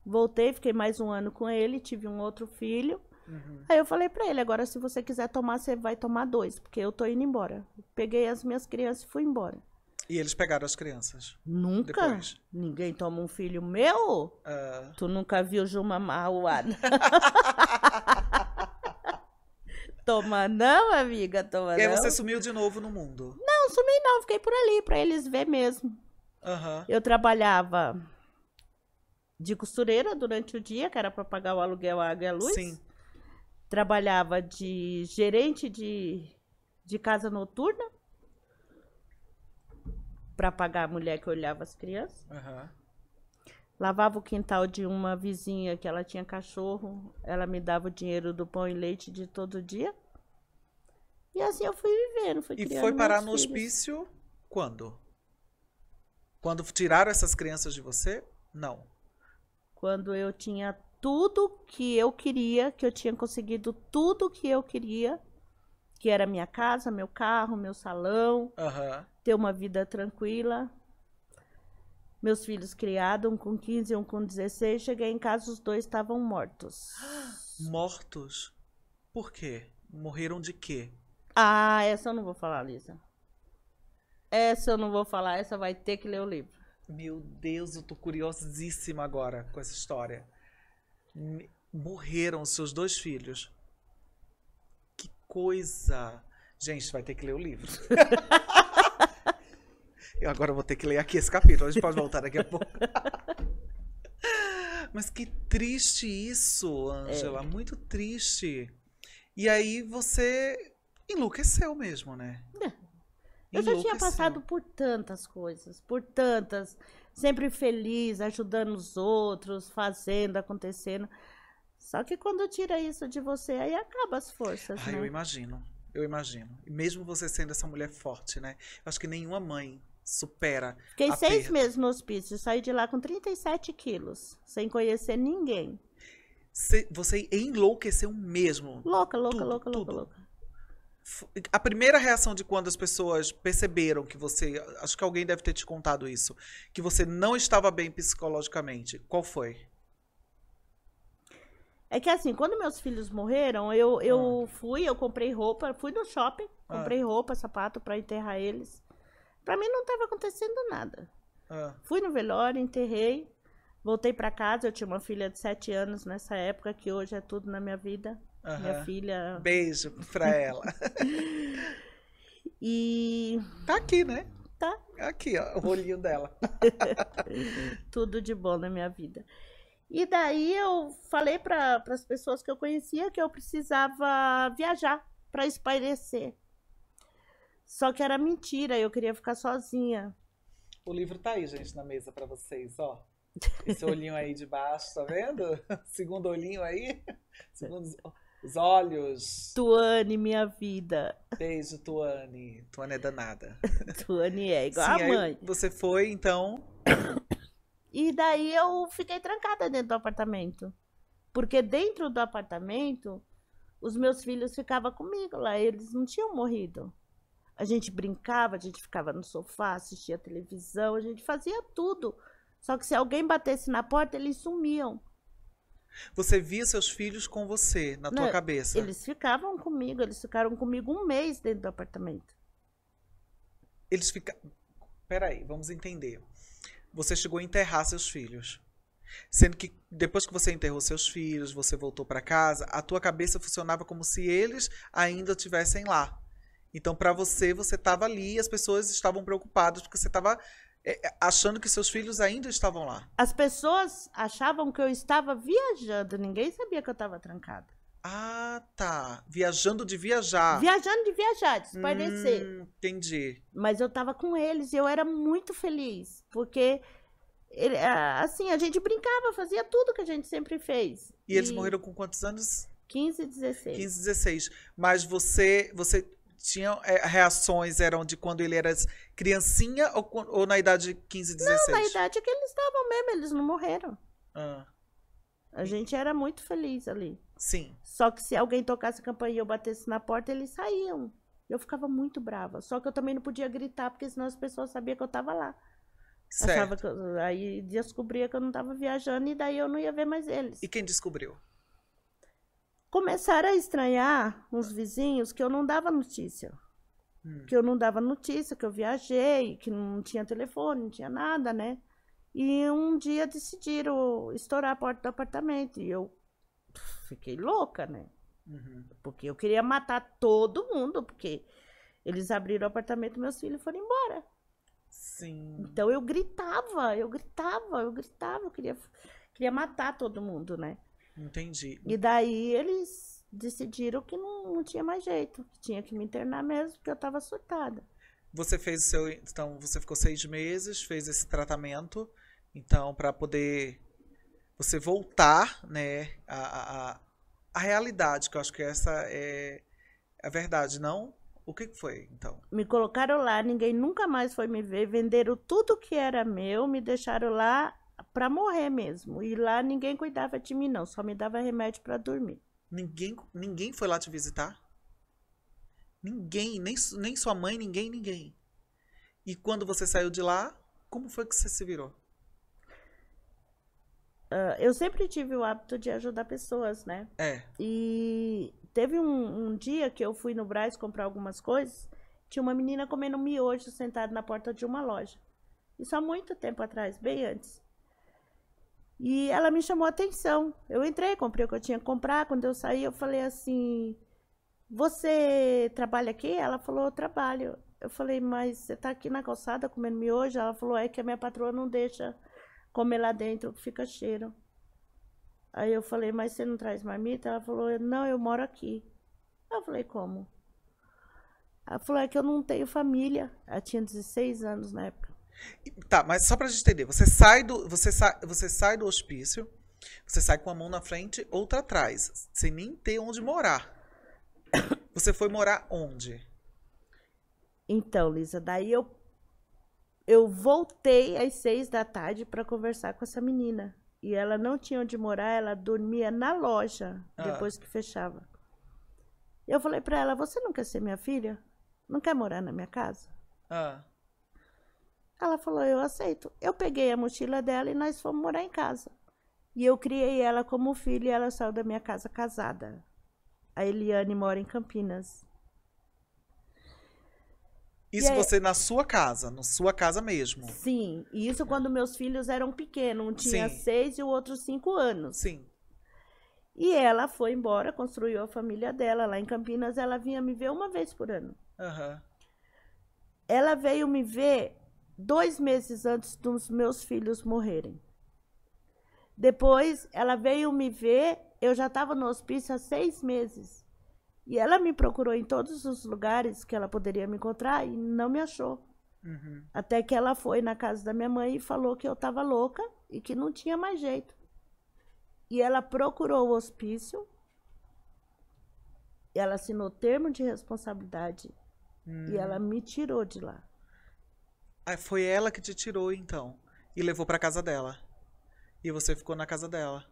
Voltei, fiquei mais um ano com ele, tive um outro filho. Uhum. Aí eu falei para ele: agora, se você quiser tomar, você vai tomar dois, porque eu tô indo embora. Peguei as minhas crianças e fui embora. E eles pegaram as crianças? Nunca. Depois. Ninguém toma um filho meu? Uh... Tu nunca viu Juma Maruada. Toma não, amiga, toma e não. E aí você sumiu de novo no mundo? Não, sumi não, fiquei por ali, pra eles ver mesmo. Uhum. Eu trabalhava de costureira durante o dia, que era pra pagar o aluguel, a água e a luz. Sim. Trabalhava de gerente de, de casa noturna pra pagar a mulher que olhava as crianças. Uhum. Lavava o quintal de uma vizinha que ela tinha cachorro, ela me dava o dinheiro do pão e leite de todo dia. E assim eu fui vivendo, fui E foi parar no filhos. hospício
quando? Quando tiraram essas crianças de você? Não.
Quando eu tinha tudo que eu queria, que eu tinha conseguido tudo que eu queria, que era minha casa, meu carro, meu salão, uhum. ter uma vida tranquila, meus filhos criados, um com 15 e um com 16. Cheguei em casa, os dois estavam mortos.
Mortos? Por quê? Morreram de quê?
Ah, essa eu não vou falar, Lisa. Essa eu não vou falar, essa vai ter que ler o livro. Meu Deus,
eu tô curiosíssima agora com essa história. Morreram seus dois filhos. Que coisa! Gente, vai ter que ler o livro. Eu agora vou ter que ler aqui esse capítulo. A gente pode voltar daqui a pouco. Mas que triste isso, Angela. É. Muito triste. E aí você enlouqueceu mesmo, né? É.
Eu já tinha passado por tantas coisas, por tantas. Sempre feliz, ajudando os outros, fazendo, acontecendo. Só que quando tira isso de você, aí acaba as forças. Ah, né? eu
imagino. Eu imagino. Mesmo você sendo essa mulher forte, né? Eu acho que nenhuma mãe supera. Fiquei seis perda. meses
no hospício, saí de lá com 37 quilos, sem conhecer ninguém.
você enlouqueceu mesmo.
Louca, louca, tudo, louca, tudo. louca, louca.
A primeira reação de quando as pessoas perceberam que você. Acho que alguém deve ter te contado isso. Que você não estava bem psicologicamente. Qual foi?
É que assim, quando meus filhos morreram, eu, eu ah. fui, eu comprei roupa, fui no shopping, ah. comprei ah. roupa, sapato para enterrar eles. Para mim não estava acontecendo nada. Ah. Fui no velório, enterrei, voltei para casa. Eu tinha uma filha de 7 anos nessa época, que hoje é tudo na minha vida. Uhum. Minha filha.
Beijo pra ela.
e. Tá aqui, né? Tá.
Aqui, ó, o rolinho dela.
Tudo de bom na minha vida. E daí eu falei para as pessoas que eu conhecia que eu precisava viajar para espairecer. Só que era mentira, eu queria ficar sozinha.
O livro tá aí, gente, na mesa para vocês, ó. Esse olhinho aí de baixo, tá vendo? Segundo olhinho aí. Segundo os olhos.
Tuane, minha vida. Beijo, Tuane.
Tuane é danada. Tuane é igual Sim, a mãe. Você foi, então.
E daí eu fiquei trancada dentro do apartamento. Porque dentro do apartamento, os meus filhos ficavam comigo lá. Eles não tinham morrido. A gente brincava, a gente ficava no sofá, assistia televisão, a gente fazia tudo. Só que se alguém batesse na porta, eles sumiam.
Você via seus filhos com você, na Não, cabeça? Eles
ficavam comigo, eles ficaram comigo um mês dentro do apartamento.
Eles ficaram. Peraí, vamos entender. Você chegou a enterrar seus filhos. Sendo que depois que você enterrou seus filhos, você voltou para casa, a tua cabeça funcionava como se eles ainda estivessem lá. Então, para você, você estava ali e as pessoas estavam preocupadas porque você estava é, é, achando que seus filhos ainda estavam lá.
As pessoas achavam que eu estava viajando, ninguém sabia que eu estava trancada.
Ah, tá. Viajando de viajar.
Viajando de viajar, desaparecer. Hum,
entendi.
Mas eu estava com eles e eu era muito feliz, porque
ele, assim,
a gente brincava, fazia tudo que a gente sempre fez. E, e... eles morreram
com quantos anos? 15 e 16. 15 e 16. Mas você, você tinham é, reações eram de quando ele era criancinha ou, ou na idade de 15, 16? Não, na idade
que eles estavam mesmo, eles não morreram. Ah. A gente era muito feliz ali. Sim. Só que se alguém tocasse a campainha e eu batesse na porta, eles saíam. Eu ficava muito brava. Só que eu também não podia gritar, porque senão as pessoas sabiam que eu estava lá. Certo. Eu, aí descobria que eu não estava viajando e daí eu não ia ver mais eles. E quem descobriu? Começaram a estranhar uns vizinhos que eu não dava notícia. Hum. Que eu não dava notícia, que eu viajei, que não tinha telefone, não tinha nada, né? E um dia decidiram estourar a porta do apartamento. E eu fiquei louca, né? Uhum. Porque eu queria matar todo mundo, porque eles abriram o apartamento, meus filhos foram embora. Sim. Então eu gritava, eu gritava, eu gritava, eu queria, queria matar todo mundo, né?
Entendi.
E daí eles decidiram que não, não tinha mais jeito, que tinha que me internar mesmo, porque eu estava surtada.
Você fez o seu. Então, você ficou seis meses, fez esse tratamento, então, para poder você voltar, né, a, a, a realidade, que eu acho que essa é a verdade, não? O que foi, então?
Me colocaram lá, ninguém nunca mais foi me ver, venderam tudo que era meu, me deixaram lá para morrer mesmo. E lá ninguém cuidava de mim, não. Só me dava remédio para dormir.
Ninguém, ninguém foi lá te visitar? Ninguém, nem, nem sua mãe, ninguém, ninguém. E quando você saiu de lá, como foi que você se virou?
Uh, eu sempre tive o hábito de ajudar pessoas, né? É. E teve um, um dia que eu fui no Braz comprar algumas coisas, tinha uma menina comendo miojo sentada na porta de uma loja. Isso há muito tempo atrás, bem antes. E ela me chamou a atenção. Eu entrei, comprei o que eu tinha que comprar. Quando eu saí, eu falei assim: Você trabalha aqui? Ela falou: Trabalho. Eu falei: Mas você está aqui na calçada comendo miojo? Ela falou: É que a minha patroa não deixa comer lá dentro, fica cheiro. Aí eu falei: Mas você não traz marmita? Ela falou: Não, eu moro aqui. Eu falei: Como? Ela falou: É que eu não tenho família. Ela tinha 16 anos na época.
Tá, mas só pra gente entender, você sai do, você sai, você sai do hospício, você sai com a mão na frente, outra atrás, sem nem ter
onde morar.
Você foi morar onde?
Então, Lisa, daí eu eu voltei às seis da tarde para conversar com essa menina. E ela não tinha onde morar, ela dormia na loja ah. depois que fechava. E eu falei para ela: Você não quer ser minha filha? Não quer morar na minha casa? Ah. Ela falou: Eu aceito. Eu peguei a mochila dela e nós fomos morar em casa. E eu criei ela como filho e ela saiu da minha casa casada. A Eliane mora em Campinas. Isso aí, você
na sua casa, na sua casa mesmo.
Sim, e isso quando meus filhos eram pequenos. Um tinha sim. seis e o outro cinco anos. Sim. E ela foi embora, construiu a família dela lá em Campinas. Ela vinha me ver uma vez por ano. Uhum. Ela veio me ver dois meses antes dos meus filhos morrerem. Depois, ela veio me ver, eu já estava no hospício há seis meses. E ela me procurou em todos os lugares que ela poderia me encontrar e não me achou. Uhum. Até que ela foi na casa da minha mãe e falou que eu estava louca e que não tinha mais jeito. E ela procurou o hospício, ela assinou termo de responsabilidade uhum. e hum. ela me tirou de lá.
Ah, foi ela que te tirou, então. E levou para casa dela. E você ficou na casa dela.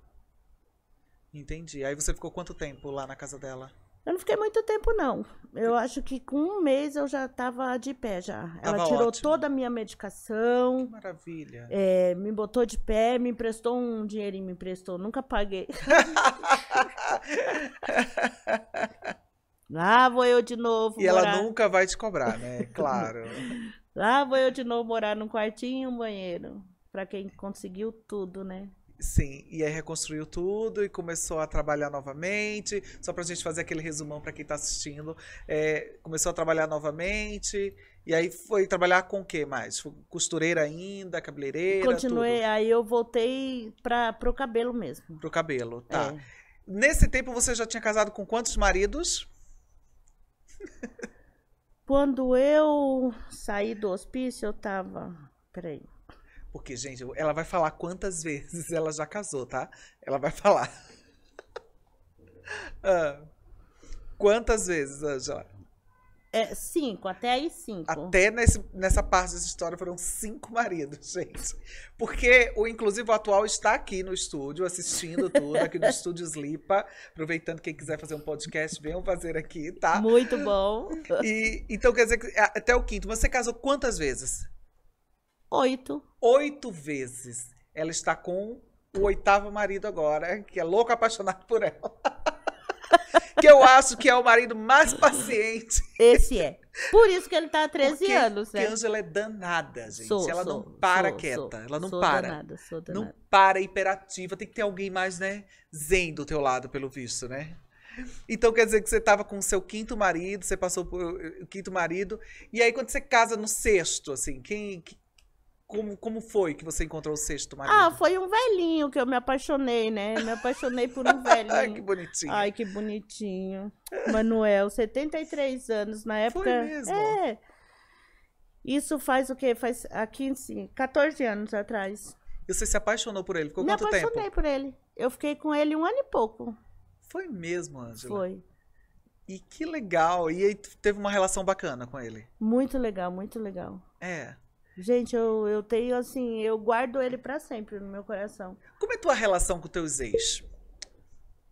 Entendi. Aí você ficou quanto tempo lá na casa dela?
Eu não fiquei muito tempo, não. Eu acho que com um mês eu já estava de pé já. Ela tava tirou ótimo. toda a minha medicação. Que maravilha. É, me botou de pé, me emprestou um dinheirinho, me emprestou. Nunca paguei. Lá ah, vou eu de novo. E morar. ela nunca vai te cobrar, né? Claro. Lá vou eu de novo morar num quartinho, um banheiro. Pra quem conseguiu tudo, né?
Sim, e aí reconstruiu tudo e começou a trabalhar novamente. Só pra gente fazer aquele resumão pra quem tá assistindo. É, começou a trabalhar novamente. E aí foi trabalhar com o que mais? Costureira ainda, cabeleireira? Continuei, tudo.
aí eu voltei pra, pro cabelo mesmo.
Pro cabelo, tá. É.
Nesse tempo você já tinha
casado com quantos maridos?
Quando eu saí do hospício, eu tava. Peraí.
Porque, gente, ela vai falar quantas vezes ela já casou, tá? Ela vai falar. ah, quantas vezes, Angela? É, cinco, até aí cinco. Até nesse, nessa parte dessa história foram cinco maridos, gente. Porque o Inclusive o Atual está aqui no estúdio, assistindo tudo, aqui no estúdio Slipa. Aproveitando, quem quiser fazer um podcast, venham fazer aqui, tá? Muito bom. E, então, quer dizer, é até o quinto. Você casou quantas vezes? Oito. Oito vezes. Ela está com o oitavo marido agora, que é louco apaixonado por ela. que eu acho que é o marido mais paciente. Esse é.
Por isso que ele tá há 13 porque, anos, né? Porque Angela é danada, gente. Sou, ela sou, não para sou, quieta. ela não para. Danada, sou danada.
Não para, é hiperativa. Tem que ter alguém mais, né? Zen do teu lado, pelo visto, né? Então quer dizer que você estava com o seu quinto marido, você passou por eh, o quinto marido, e aí quando você casa no sexto, assim, quem, como, como foi que você encontrou o sexto marido? Ah,
foi um velhinho que eu me apaixonei, né? Me apaixonei por um velhinho. Ai, que bonitinho. Ai, que bonitinho. Manuel, 73 anos na época. Foi mesmo? É. Isso faz o quê? Faz há 15, 14 anos atrás. E você se
apaixonou por ele? Ficou me quanto tempo? Me apaixonei
por ele. Eu fiquei com ele um ano e pouco. Foi mesmo,
Ângela? Foi. E que legal. E aí teve uma relação bacana com ele?
Muito legal, muito legal. É. Gente, eu, eu tenho assim, eu guardo ele para sempre no meu coração.
Como é tua relação com teus ex?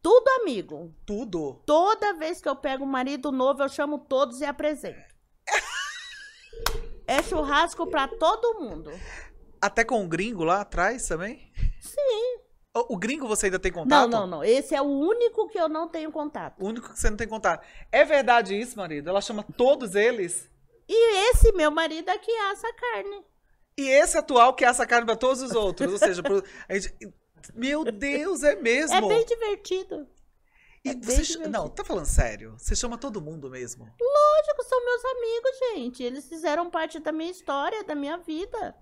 Tudo amigo. Tudo? Toda vez que eu pego um marido novo, eu chamo todos e apresento. é churrasco para todo mundo.
Até com o gringo lá atrás também? Sim. O, o, gringo você ainda tem contato? Não, não,
não. Esse é o único que eu não tenho
contato. O único que você não tem contato. É verdade isso, marido? Ela chama todos eles? E
esse meu marido é que assa carne.
E esse atual que assa carne para todos os outros. Ou seja, a gente... meu Deus, é mesmo. É bem
divertido. E é você ch... Não,
tá falando sério? Você chama todo mundo mesmo?
Lógico, são meus amigos, gente. Eles fizeram parte da minha história, da minha vida.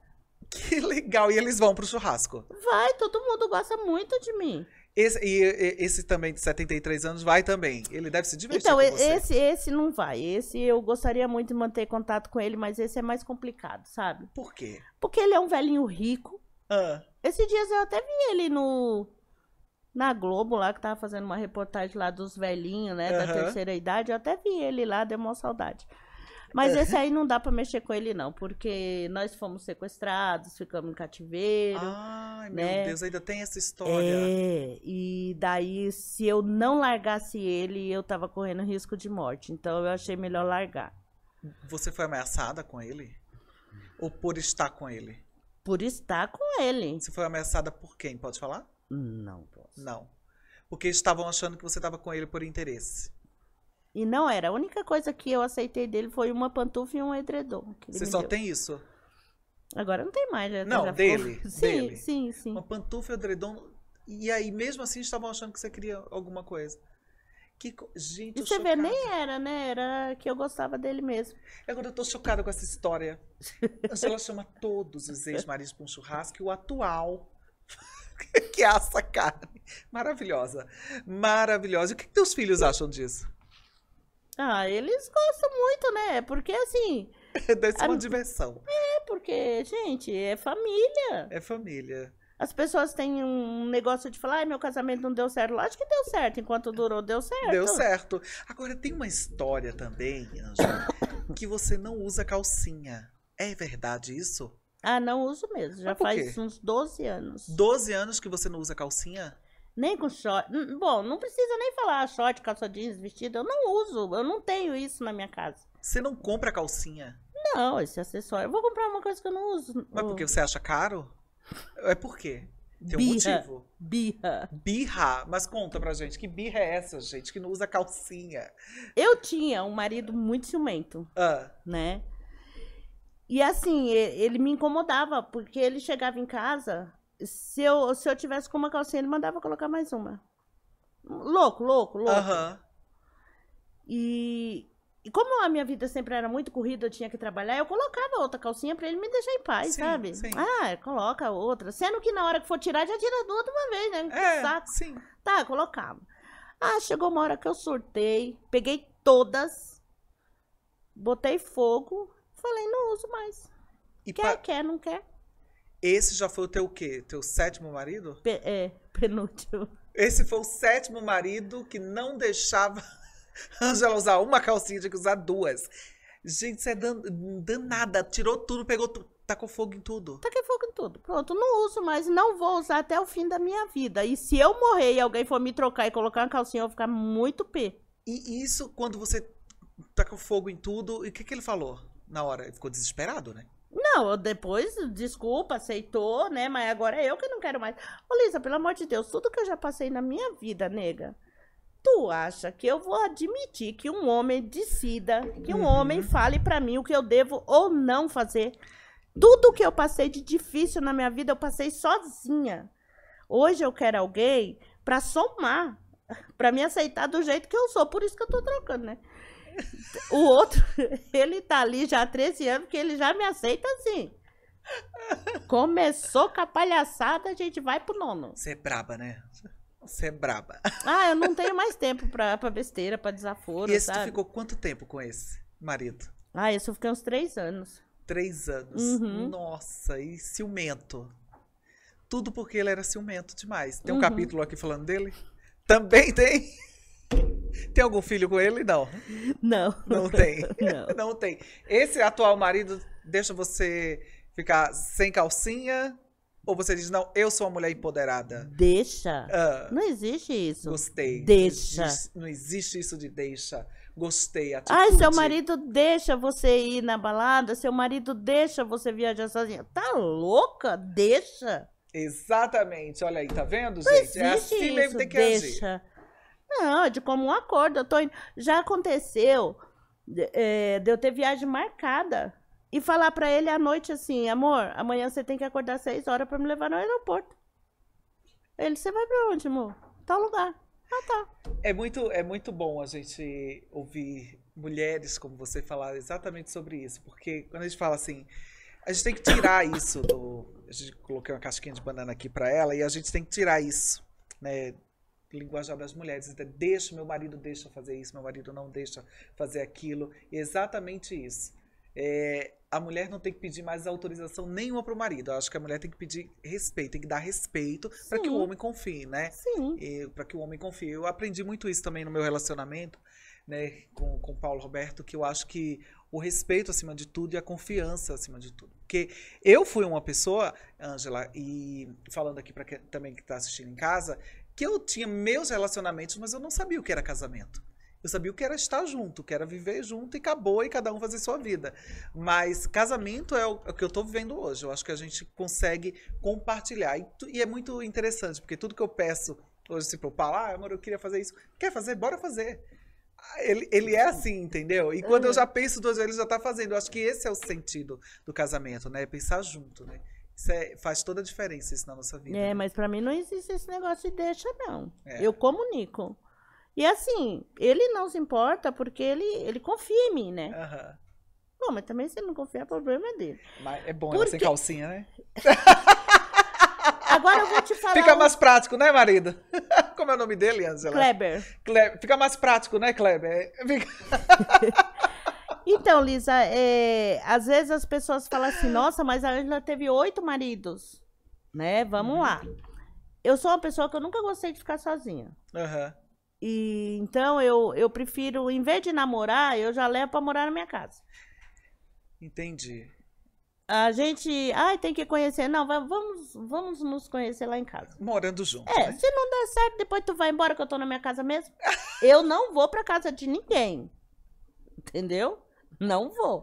Que legal! E eles vão pro churrasco? Vai, todo mundo gosta muito de mim. Esse, e, esse também de 73 anos vai também. Ele deve se divertir. Então, esse
esse não vai. Esse eu gostaria muito de manter contato com ele, mas esse é mais complicado, sabe? Por quê? Porque ele é um velhinho rico. Ah. Esses dias eu até vi ele no na Globo lá que tava fazendo uma reportagem lá dos velhinhos, né, uhum. da terceira idade, eu até vi ele lá, deu uma saudade. Mas esse aí não dá para mexer com ele, não, porque nós fomos sequestrados, ficamos em cativeiro. Ai, né? meu Deus, ainda tem
essa história. É,
e daí, se eu não largasse ele, eu tava correndo risco de morte. Então eu achei melhor largar.
Você foi ameaçada com ele? Ou por estar com ele? Por estar com ele. Você foi ameaçada por quem? Pode falar?
Não posso.
Não. Porque estavam achando que você estava com ele por
interesse. E não era. A única coisa que eu aceitei dele foi uma pantufa e um edredom. Você só deu. tem isso? Agora não tem mais. Já né? não, já dele, ficou... sim, dele. Sim, sim.
Uma pantufa e um edredom. E aí, mesmo assim, estavam achando que você queria alguma coisa. Que co... Gente, e você chocada. vê, nem
era, né? Era que eu gostava dele mesmo. Agora eu
tô chocada com essa história. Angela chama todos os ex-maridos para um churrasco e o atual que aça é carne. Maravilhosa. Maravilhosa. E o que, que teus filhos acham disso?
Ah, eles gostam muito, né? Porque assim.
Deve ser uma a... diversão.
É, porque, gente, é família. É família. As pessoas têm um negócio de falar, ai, meu casamento não deu certo. Lógico que deu certo, enquanto durou, deu certo. Deu certo.
Agora, tem uma história também, Angela, que você não usa calcinha. É verdade isso? Ah, não uso
mesmo. Já faz uns
12 anos.
12 anos que você não usa calcinha? Nem com short. Bom, não precisa nem falar short, calça jeans, vestido. Eu não uso, eu não tenho isso na minha casa. Você não compra calcinha? Não, esse acessório. Eu vou comprar uma coisa que eu não uso. Mas porque você acha caro?
É por quê?
Tem um birra, motivo?
Birra. Birra. Mas conta pra gente, que birra é essa, gente, que não
usa calcinha? Eu tinha um marido muito ciumento, ah. né? E assim, ele me incomodava, porque ele chegava em casa, se eu, se eu tivesse com uma calcinha, ele mandava colocar mais uma. Louco, louco, louco. Uhum. E, e como a minha vida sempre era muito corrida, eu tinha que trabalhar, eu colocava outra calcinha para ele me deixar em paz, sim, sabe? Sim. Ah, coloca outra. Sendo que na hora que for tirar, já tira duas de uma vez, né? Que é, saco. Sim. Tá, colocava. Ah, chegou uma hora que eu surtei, peguei todas, botei fogo, falei, não uso mais. E quer, pa... quer, não quer.
Esse já foi o teu quê? Teu sétimo marido? Pe é, penúltimo. Esse foi o sétimo marido que não deixava Angela usar uma calcinha, tinha que usar duas. Gente, você é dan danada. Tirou tudo, pegou tudo. Tá com fogo em tudo. Tá com fogo
em tudo. Pronto, não uso mais não vou usar até o fim da minha vida. E se eu morrer e alguém for me trocar e colocar uma calcinha, eu vou ficar muito pé. E isso quando você tá com fogo em tudo, e o que, que ele falou na hora?
Ele ficou desesperado, né?
Não, depois, desculpa, aceitou, né? Mas agora é eu que não quero mais. Ô, Lisa, pelo amor de Deus, tudo que eu já passei na minha vida, nega, tu acha que eu vou admitir que um homem decida, que um uhum. homem fale para mim o que eu devo ou não fazer? Tudo que eu passei de difícil na minha vida, eu passei sozinha. Hoje eu quero alguém para somar, para me aceitar do jeito que eu sou. Por isso que eu tô trocando, né? O outro, ele tá ali já há 13 anos, que ele já me aceita assim. Começou com a palhaçada, a gente vai pro nono.
Você é braba, né? Você é braba.
Ah, eu não tenho mais tempo pra, pra besteira, pra desaforo. E esse sabe? tu ficou
quanto tempo com esse marido?
Ah, esse eu fiquei uns três
anos. Três anos. Uhum. Nossa, e ciumento. Tudo porque ele era ciumento demais. Tem um uhum. capítulo aqui falando dele? Também tem. Tem algum filho com ele? Não.
Não. Não tem. Não.
Não tem. Esse atual marido deixa você ficar sem calcinha? Ou você diz, não, eu sou uma mulher empoderada?
Deixa. Ah. não existe isso. Gostei. Deixa. Não existe,
isso de deixa. Gostei. Ah, Atitude. Ai, seu marido
deixa você ir na balada, seu marido deixa você viajar sozinha. Tá louca? Deixa.
Exatamente. Olha aí, tá vendo, gente? É existe é assim isso. mesmo tem que deixa.
agir. Não, é de comum acordo. Eu tô indo. Já aconteceu é, de eu ter viagem marcada e falar para ele à noite assim, amor, amanhã você tem que acordar seis horas para me levar no aeroporto. Ele, você vai para onde, amor? Tal lugar. Ah,
tá. É
muito, é muito
bom a gente ouvir mulheres como você falar exatamente sobre isso, porque quando a gente fala assim, a gente tem que tirar isso do, a gente coloquei uma casquinha de banana aqui para ela e a gente tem que tirar isso, né, linguajar das mulheres. Então, deixa, meu marido deixa fazer isso, meu marido não deixa fazer aquilo. Exatamente isso. É, a mulher não tem que pedir mais autorização nenhuma para o marido. Eu acho que a mulher tem que pedir respeito, tem que dar respeito para que o homem confie, né? Sim. Para que o homem confie. Eu aprendi muito isso também no meu relacionamento, né, com com Paulo Roberto, que eu acho que o respeito acima de tudo e a confiança acima de tudo. Porque eu fui uma pessoa, Angela, e falando aqui para também que está assistindo em casa, que eu tinha meus relacionamentos, mas eu não sabia o que era casamento. Eu sabia o que era estar junto, o que era viver junto e acabou e cada um fazer sua vida. Mas casamento é o, é que eu estou vivendo hoje. Eu acho que a gente consegue compartilhar. E, e é muito interessante, porque tudo que eu peço hoje, tipo, falar, ah, amor, eu queria fazer isso. Quer fazer? Bora fazer. Ah, ele, ele é assim, entendeu? E quando uhum. eu já penso duas vezes, ele já está fazendo. Eu acho que esse é o sentido do casamento, né? É pensar junto, né? é, faz toda a diferença isso na nossa vida. É, né? mas
para mim não existe esse negócio de deixa, não. É. Eu comunico. E assim, ele não se importa porque ele, ele confia em mim, né? Uhum. Bom, mas também se ele não confiar, o problema é dele. Mas é bom né? porque... ela sem calcinha, né? Agora eu vou te falar. Fica um... mais
prático, né, marido? Como é o nome dele, Angela? Kleber. Kleber. Fica mais prático, né, Kleber? É,
fica... Então, Lisa, é, às vezes as pessoas falam assim, nossa, mas a Angela teve oito maridos, né? Vamos lá. Uhum. Eu sou uma pessoa que eu nunca gostei de ficar sozinha. Uhum. E então eu, eu prefiro, em vez de namorar, eu já levo para morar na minha casa.
Entendi.
A gente, ai, tem que conhecer. Não, vamos, vamos nos conhecer lá em casa. Morando juntos. É, né? se não der certo, depois tu vai embora que eu tô na minha casa mesmo. eu não vou pra casa de ninguém. Entendeu? Não vou.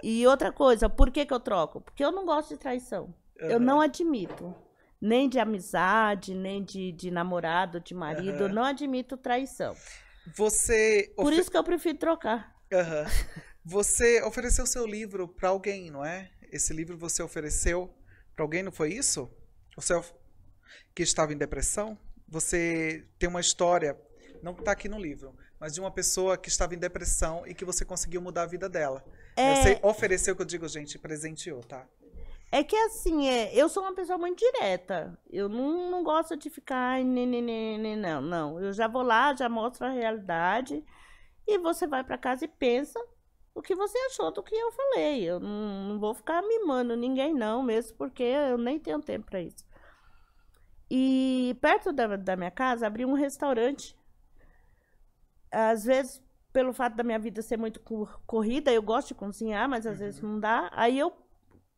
E outra coisa, por que, que eu troco? Porque eu não gosto de traição. Uhum. Eu não admito. Nem de amizade, nem de, de namorado, de marido. Uhum. Não admito traição. Você. Por isso que eu prefiro trocar. Uhum.
Você ofereceu seu livro para alguém, não é? Esse livro você ofereceu para alguém, não foi isso? Você of... que estava em depressão? Você tem uma história, não está aqui no livro, mas de uma pessoa que estava em depressão e que você conseguiu mudar a vida dela. É... Você ofereceu, que eu digo, gente, presenteou, tá?
É que assim, é, eu sou uma pessoa muito direta. Eu não, não gosto de ficar. Né, né, né, não, não. Eu já vou lá, já mostro a realidade. E você vai para casa e pensa o que você achou do que eu falei. Eu não, não vou ficar mimando ninguém, não, mesmo porque eu nem tenho tempo para isso. E perto da, da minha casa abriu um restaurante às vezes, pelo fato da minha vida ser muito corrida, eu gosto de cozinhar, mas às uhum. vezes não dá. Aí eu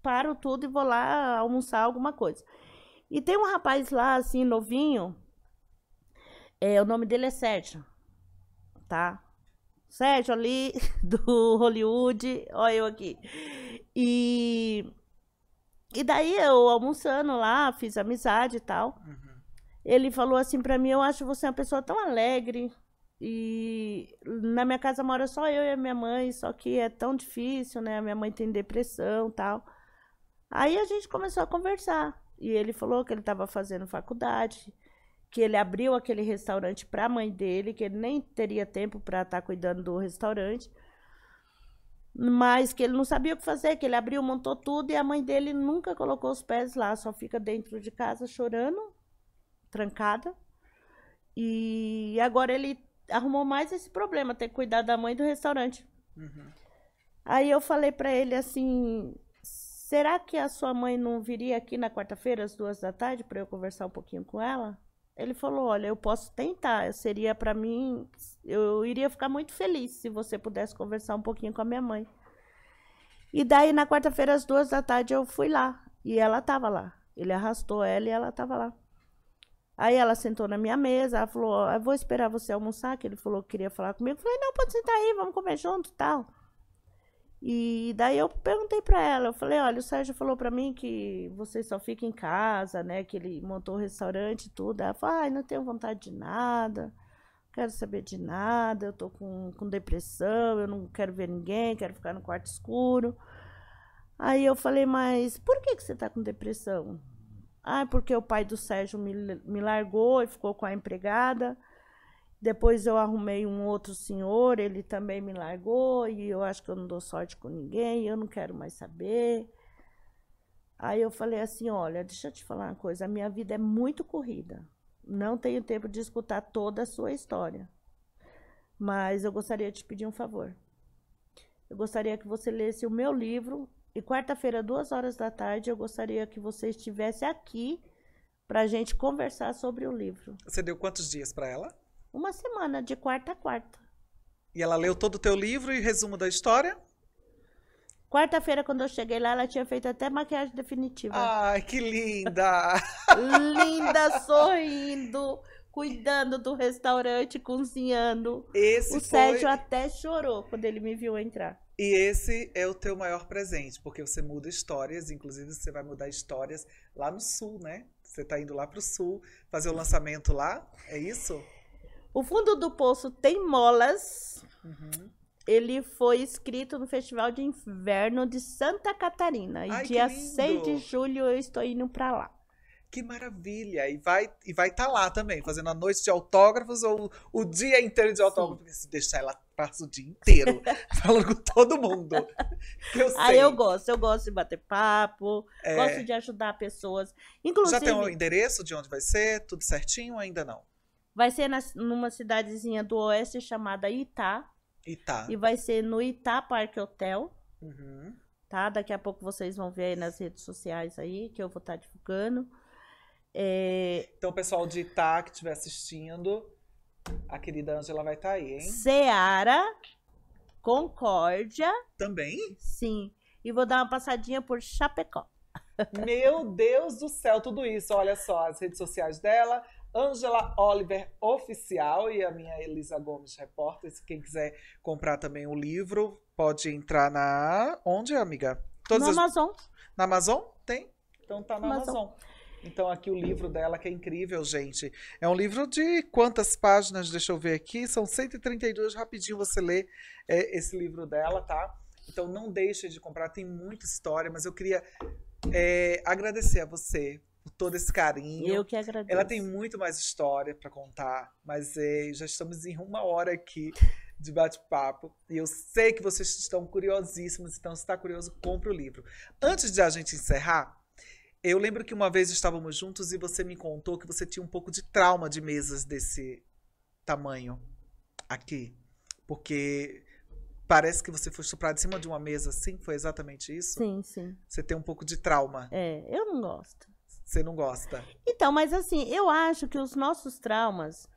paro tudo e vou lá almoçar alguma coisa. E tem um rapaz lá, assim, novinho. É, o nome dele é Sérgio. Tá? Sérgio ali, do Hollywood. Olha eu aqui. E. E daí eu almoçando lá, fiz amizade e tal. Uhum. Ele falou assim para mim: Eu acho você uma pessoa tão alegre. E na minha casa mora só eu e a minha mãe, só que é tão difícil, né? A minha mãe tem depressão tal. Aí a gente começou a conversar. E ele falou que ele estava fazendo faculdade, que ele abriu aquele restaurante para a mãe dele, que ele nem teria tempo para estar tá cuidando do restaurante, mas que ele não sabia o que fazer, que ele abriu, montou tudo e a mãe dele nunca colocou os pés lá, só fica dentro de casa chorando, trancada. E agora ele arrumou mais esse problema, ter que cuidar da mãe do restaurante. Uhum. Aí eu falei para ele assim: será que a sua mãe não viria aqui na quarta-feira, às duas da tarde, para eu conversar um pouquinho com ela? Ele falou: olha, eu posso tentar, seria para mim, eu iria ficar muito feliz se você pudesse conversar um pouquinho com a minha mãe. E daí, na quarta-feira, às duas da tarde, eu fui lá. E ela estava lá. Ele arrastou ela e ela estava lá. Aí ela sentou na minha mesa, ela falou, eu vou esperar você almoçar, que ele falou que queria falar comigo. Eu falei, não, pode sentar aí, vamos comer junto tal. E daí eu perguntei para ela, eu falei, olha, o Sérgio falou para mim que você só fica em casa, né? Que ele montou o um restaurante e tudo. Ela falou, ai, não tenho vontade de nada, não quero saber de nada, eu tô com, com depressão, eu não quero ver ninguém, quero ficar no quarto escuro. Aí eu falei, mas por que, que você tá com depressão? Ah, é porque o pai do Sérgio me, me largou e ficou com a empregada. Depois eu arrumei um outro senhor, ele também me largou e eu acho que eu não dou sorte com ninguém, eu não quero mais saber. Aí eu falei assim: olha, deixa eu te falar uma coisa, a minha vida é muito corrida. Não tenho tempo de escutar toda a sua história. Mas eu gostaria de te pedir um favor. Eu gostaria que você lesse o meu livro e quarta-feira, duas horas da tarde, eu gostaria que você estivesse aqui para a gente conversar sobre o livro.
Você deu quantos dias para ela?
Uma semana, de quarta a quarta.
E ela leu todo o teu livro e resumo da história?
Quarta-feira, quando eu cheguei lá, ela tinha feito até maquiagem definitiva.
Ai, que linda!
linda, sorrindo, cuidando do restaurante, cozinhando. Esse o foi... Sérgio até chorou quando ele me viu entrar.
E esse é o teu maior presente, porque você muda histórias, inclusive você vai mudar histórias lá no sul, né? Você está
indo lá para o sul fazer o lançamento lá, é isso? O fundo do poço tem molas. Uhum. Ele foi escrito no Festival de Inverno de Santa Catarina. E Ai, dia 6 de julho eu estou indo para lá. Que
maravilha! E vai estar e vai tá lá também, fazendo a noite de autógrafos ou o dia inteiro de autógrafos, deixar ela passo o dia inteiro falando com todo mundo. Eu Ah, eu
gosto, eu gosto de bater papo, é... gosto de ajudar pessoas. Inclusive. Já tem o um endereço de onde vai ser? Tudo certinho ou ainda não? Vai ser na, numa cidadezinha do oeste chamada Itá.
Itá. E vai
ser no Itá Parque Hotel. Uhum. Tá? Daqui a pouco vocês vão ver aí nas redes sociais aí, que eu vou estar tá divulgando. É...
Então, pessoal de Itá que estiver assistindo, a querida Angela vai estar tá aí, hein? Seara,
Concórdia. Também? Sim. E vou dar uma passadinha por Chapecó. Meu Deus do céu, tudo isso. Olha
só as redes sociais dela. Angela Oliver Oficial e a minha Elisa Gomes Repórter. Se quem quiser comprar também o livro, pode entrar na. Onde, amiga? Todas na as... Amazon. Na Amazon? Tem?
Então tá na Amazon. Amazon.
Então, aqui o livro dela, que é incrível, gente. É um livro de quantas páginas? Deixa eu ver aqui. São 132, rapidinho você lê é, esse livro dela, tá? Então, não deixe de comprar, tem muita história, mas eu queria é, agradecer a você por todo esse carinho. Eu que agradeço. Ela tem muito mais história para contar, mas é, já estamos em uma hora aqui de bate-papo. E eu sei que vocês estão curiosíssimos, então se está curioso, compre o livro. Antes de a gente encerrar, eu lembro que uma vez estávamos juntos e você me contou que você tinha um pouco de trauma de mesas desse tamanho aqui. Porque parece que você foi soprado em cima de uma mesa assim, foi exatamente
isso? Sim, sim.
Você tem um pouco de trauma.
É, eu não gosto.
Você não gosta.
Então, mas assim, eu acho que os nossos traumas,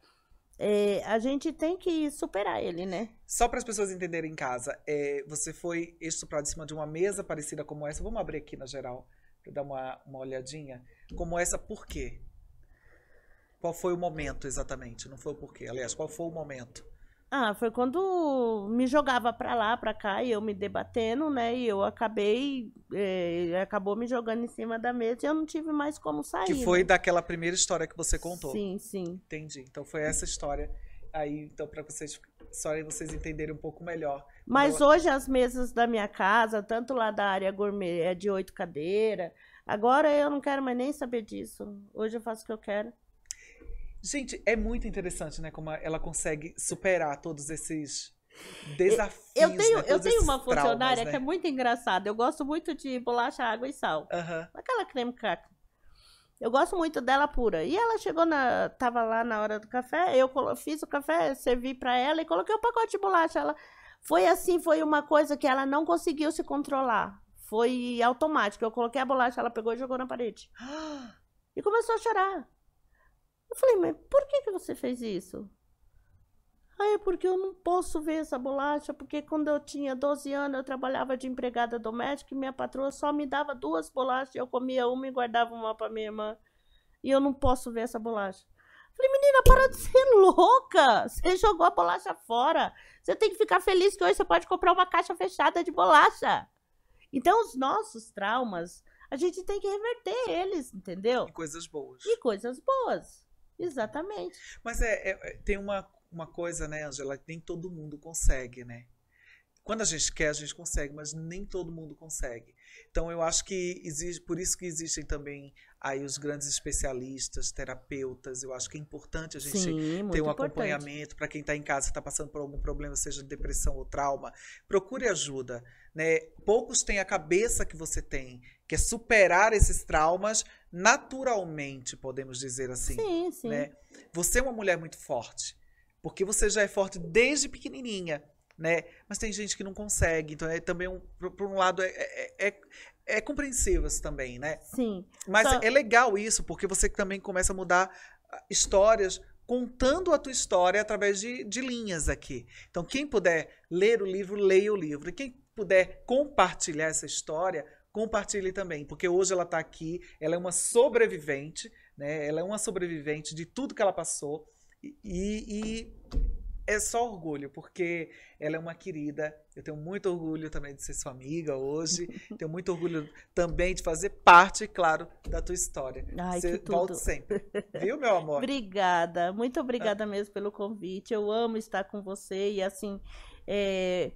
é, a gente tem que superar ele, né?
Só para as pessoas entenderem em casa, é, você foi estuprado em cima de uma mesa parecida como essa. Vamos abrir aqui na geral para dar uma, uma olhadinha, como essa por quê? Qual foi o momento exatamente? Não foi o porquê. Aliás, qual foi o momento?
Ah, foi quando me jogava para lá, para cá, e eu me debatendo, né? E eu acabei. É, acabou me jogando em cima da mesa e eu não tive mais como sair. Que foi né?
daquela primeira história que você contou. Sim,
sim. Entendi. Então foi essa história aí, então, para vocês,
só aí vocês entenderem um pouco melhor
mas Boa. hoje as mesas da minha casa, tanto lá da área gourmet, é de oito cadeiras. Agora eu não quero mais nem saber disso. Hoje eu faço o que eu quero.
Gente, é muito interessante, né? Como ela consegue superar todos esses desafios. Né, eu tenho, né? eu tenho uma funcionária traumas, né? que é
muito engraçada. Eu gosto muito de bolacha, água e sal. Uhum. Aquela creme caca. Eu gosto muito dela pura. E ela chegou na. Tava lá na hora do café, eu fiz o café, servi para ela e coloquei um pacote de bolacha. Ela. Foi assim, foi uma coisa que ela não conseguiu se controlar. Foi automático. Eu coloquei a bolacha, ela pegou e jogou na parede. E começou a chorar. Eu falei, mas por que, que você fez isso? Ah, é porque eu não posso ver essa bolacha, porque quando eu tinha 12 anos eu trabalhava de empregada doméstica e minha patroa só me dava duas bolachas, e eu comia uma e guardava uma para minha irmã. E eu não posso ver essa bolacha. Falei, menina, para de ser louca. Você jogou a bolacha fora. Você tem que ficar feliz que hoje você pode comprar uma caixa fechada de bolacha. Então, os nossos traumas, a gente tem que reverter eles, entendeu? E coisas boas. E coisas boas. Exatamente. Mas é, é, é tem uma, uma coisa, né, Angela,
que nem todo mundo consegue, né? Quando a gente quer, a gente consegue, mas nem todo mundo consegue. Então, eu acho que existe por isso que existem também aí os grandes especialistas, terapeutas. Eu acho que é importante a gente Sim, ter um acompanhamento para quem está em casa, está passando por algum problema, seja depressão ou trauma. Procure ajuda. Né? Poucos têm a cabeça que você tem, que é superar esses traumas naturalmente, podemos dizer assim. Sim, sim. Né? Você é uma mulher muito forte, porque você já é forte desde pequenininha. Né? Mas tem gente que não consegue, então é também um, por um lado é, é, é é, compreensivas também, né? Sim. Mas Só... é legal isso, porque você também começa a mudar ah, histórias contando a tua história através de, de linhas aqui. Então, quem puder ler o livro, leia o livro. E quem puder compartilhar essa história, compartilhe também, porque hoje ela está aqui, ela é uma sobrevivente, né? Ela é uma sobrevivente de tudo que ela passou e, e é só orgulho, porque ela é uma querida. Eu tenho muito orgulho também de ser sua amiga hoje. tenho muito orgulho também de fazer parte, claro, da tua história. Ai, Você volta sempre.
Viu, meu amor? obrigada. Muito obrigada ah. mesmo pelo convite. Eu amo estar com você e assim. É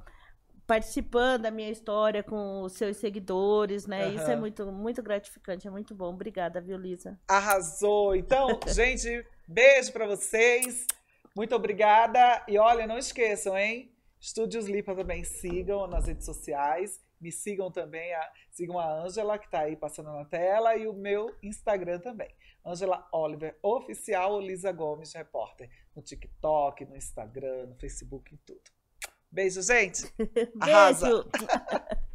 participando da minha história com os seus seguidores, né? Uhum. Isso é muito, muito gratificante, é muito bom. Obrigada, viu, Lisa?
Arrasou! Então, gente, beijo para vocês. Muito obrigada. E olha, não esqueçam, hein? Estúdios Lipa também sigam nas redes sociais. Me sigam também, a, sigam a Ângela, que está aí passando na tela, e o meu Instagram também. Ângela Oliver Oficial ou Gomes Repórter. No TikTok, no Instagram, no Facebook, em tudo. Beijo, gente. Beijo.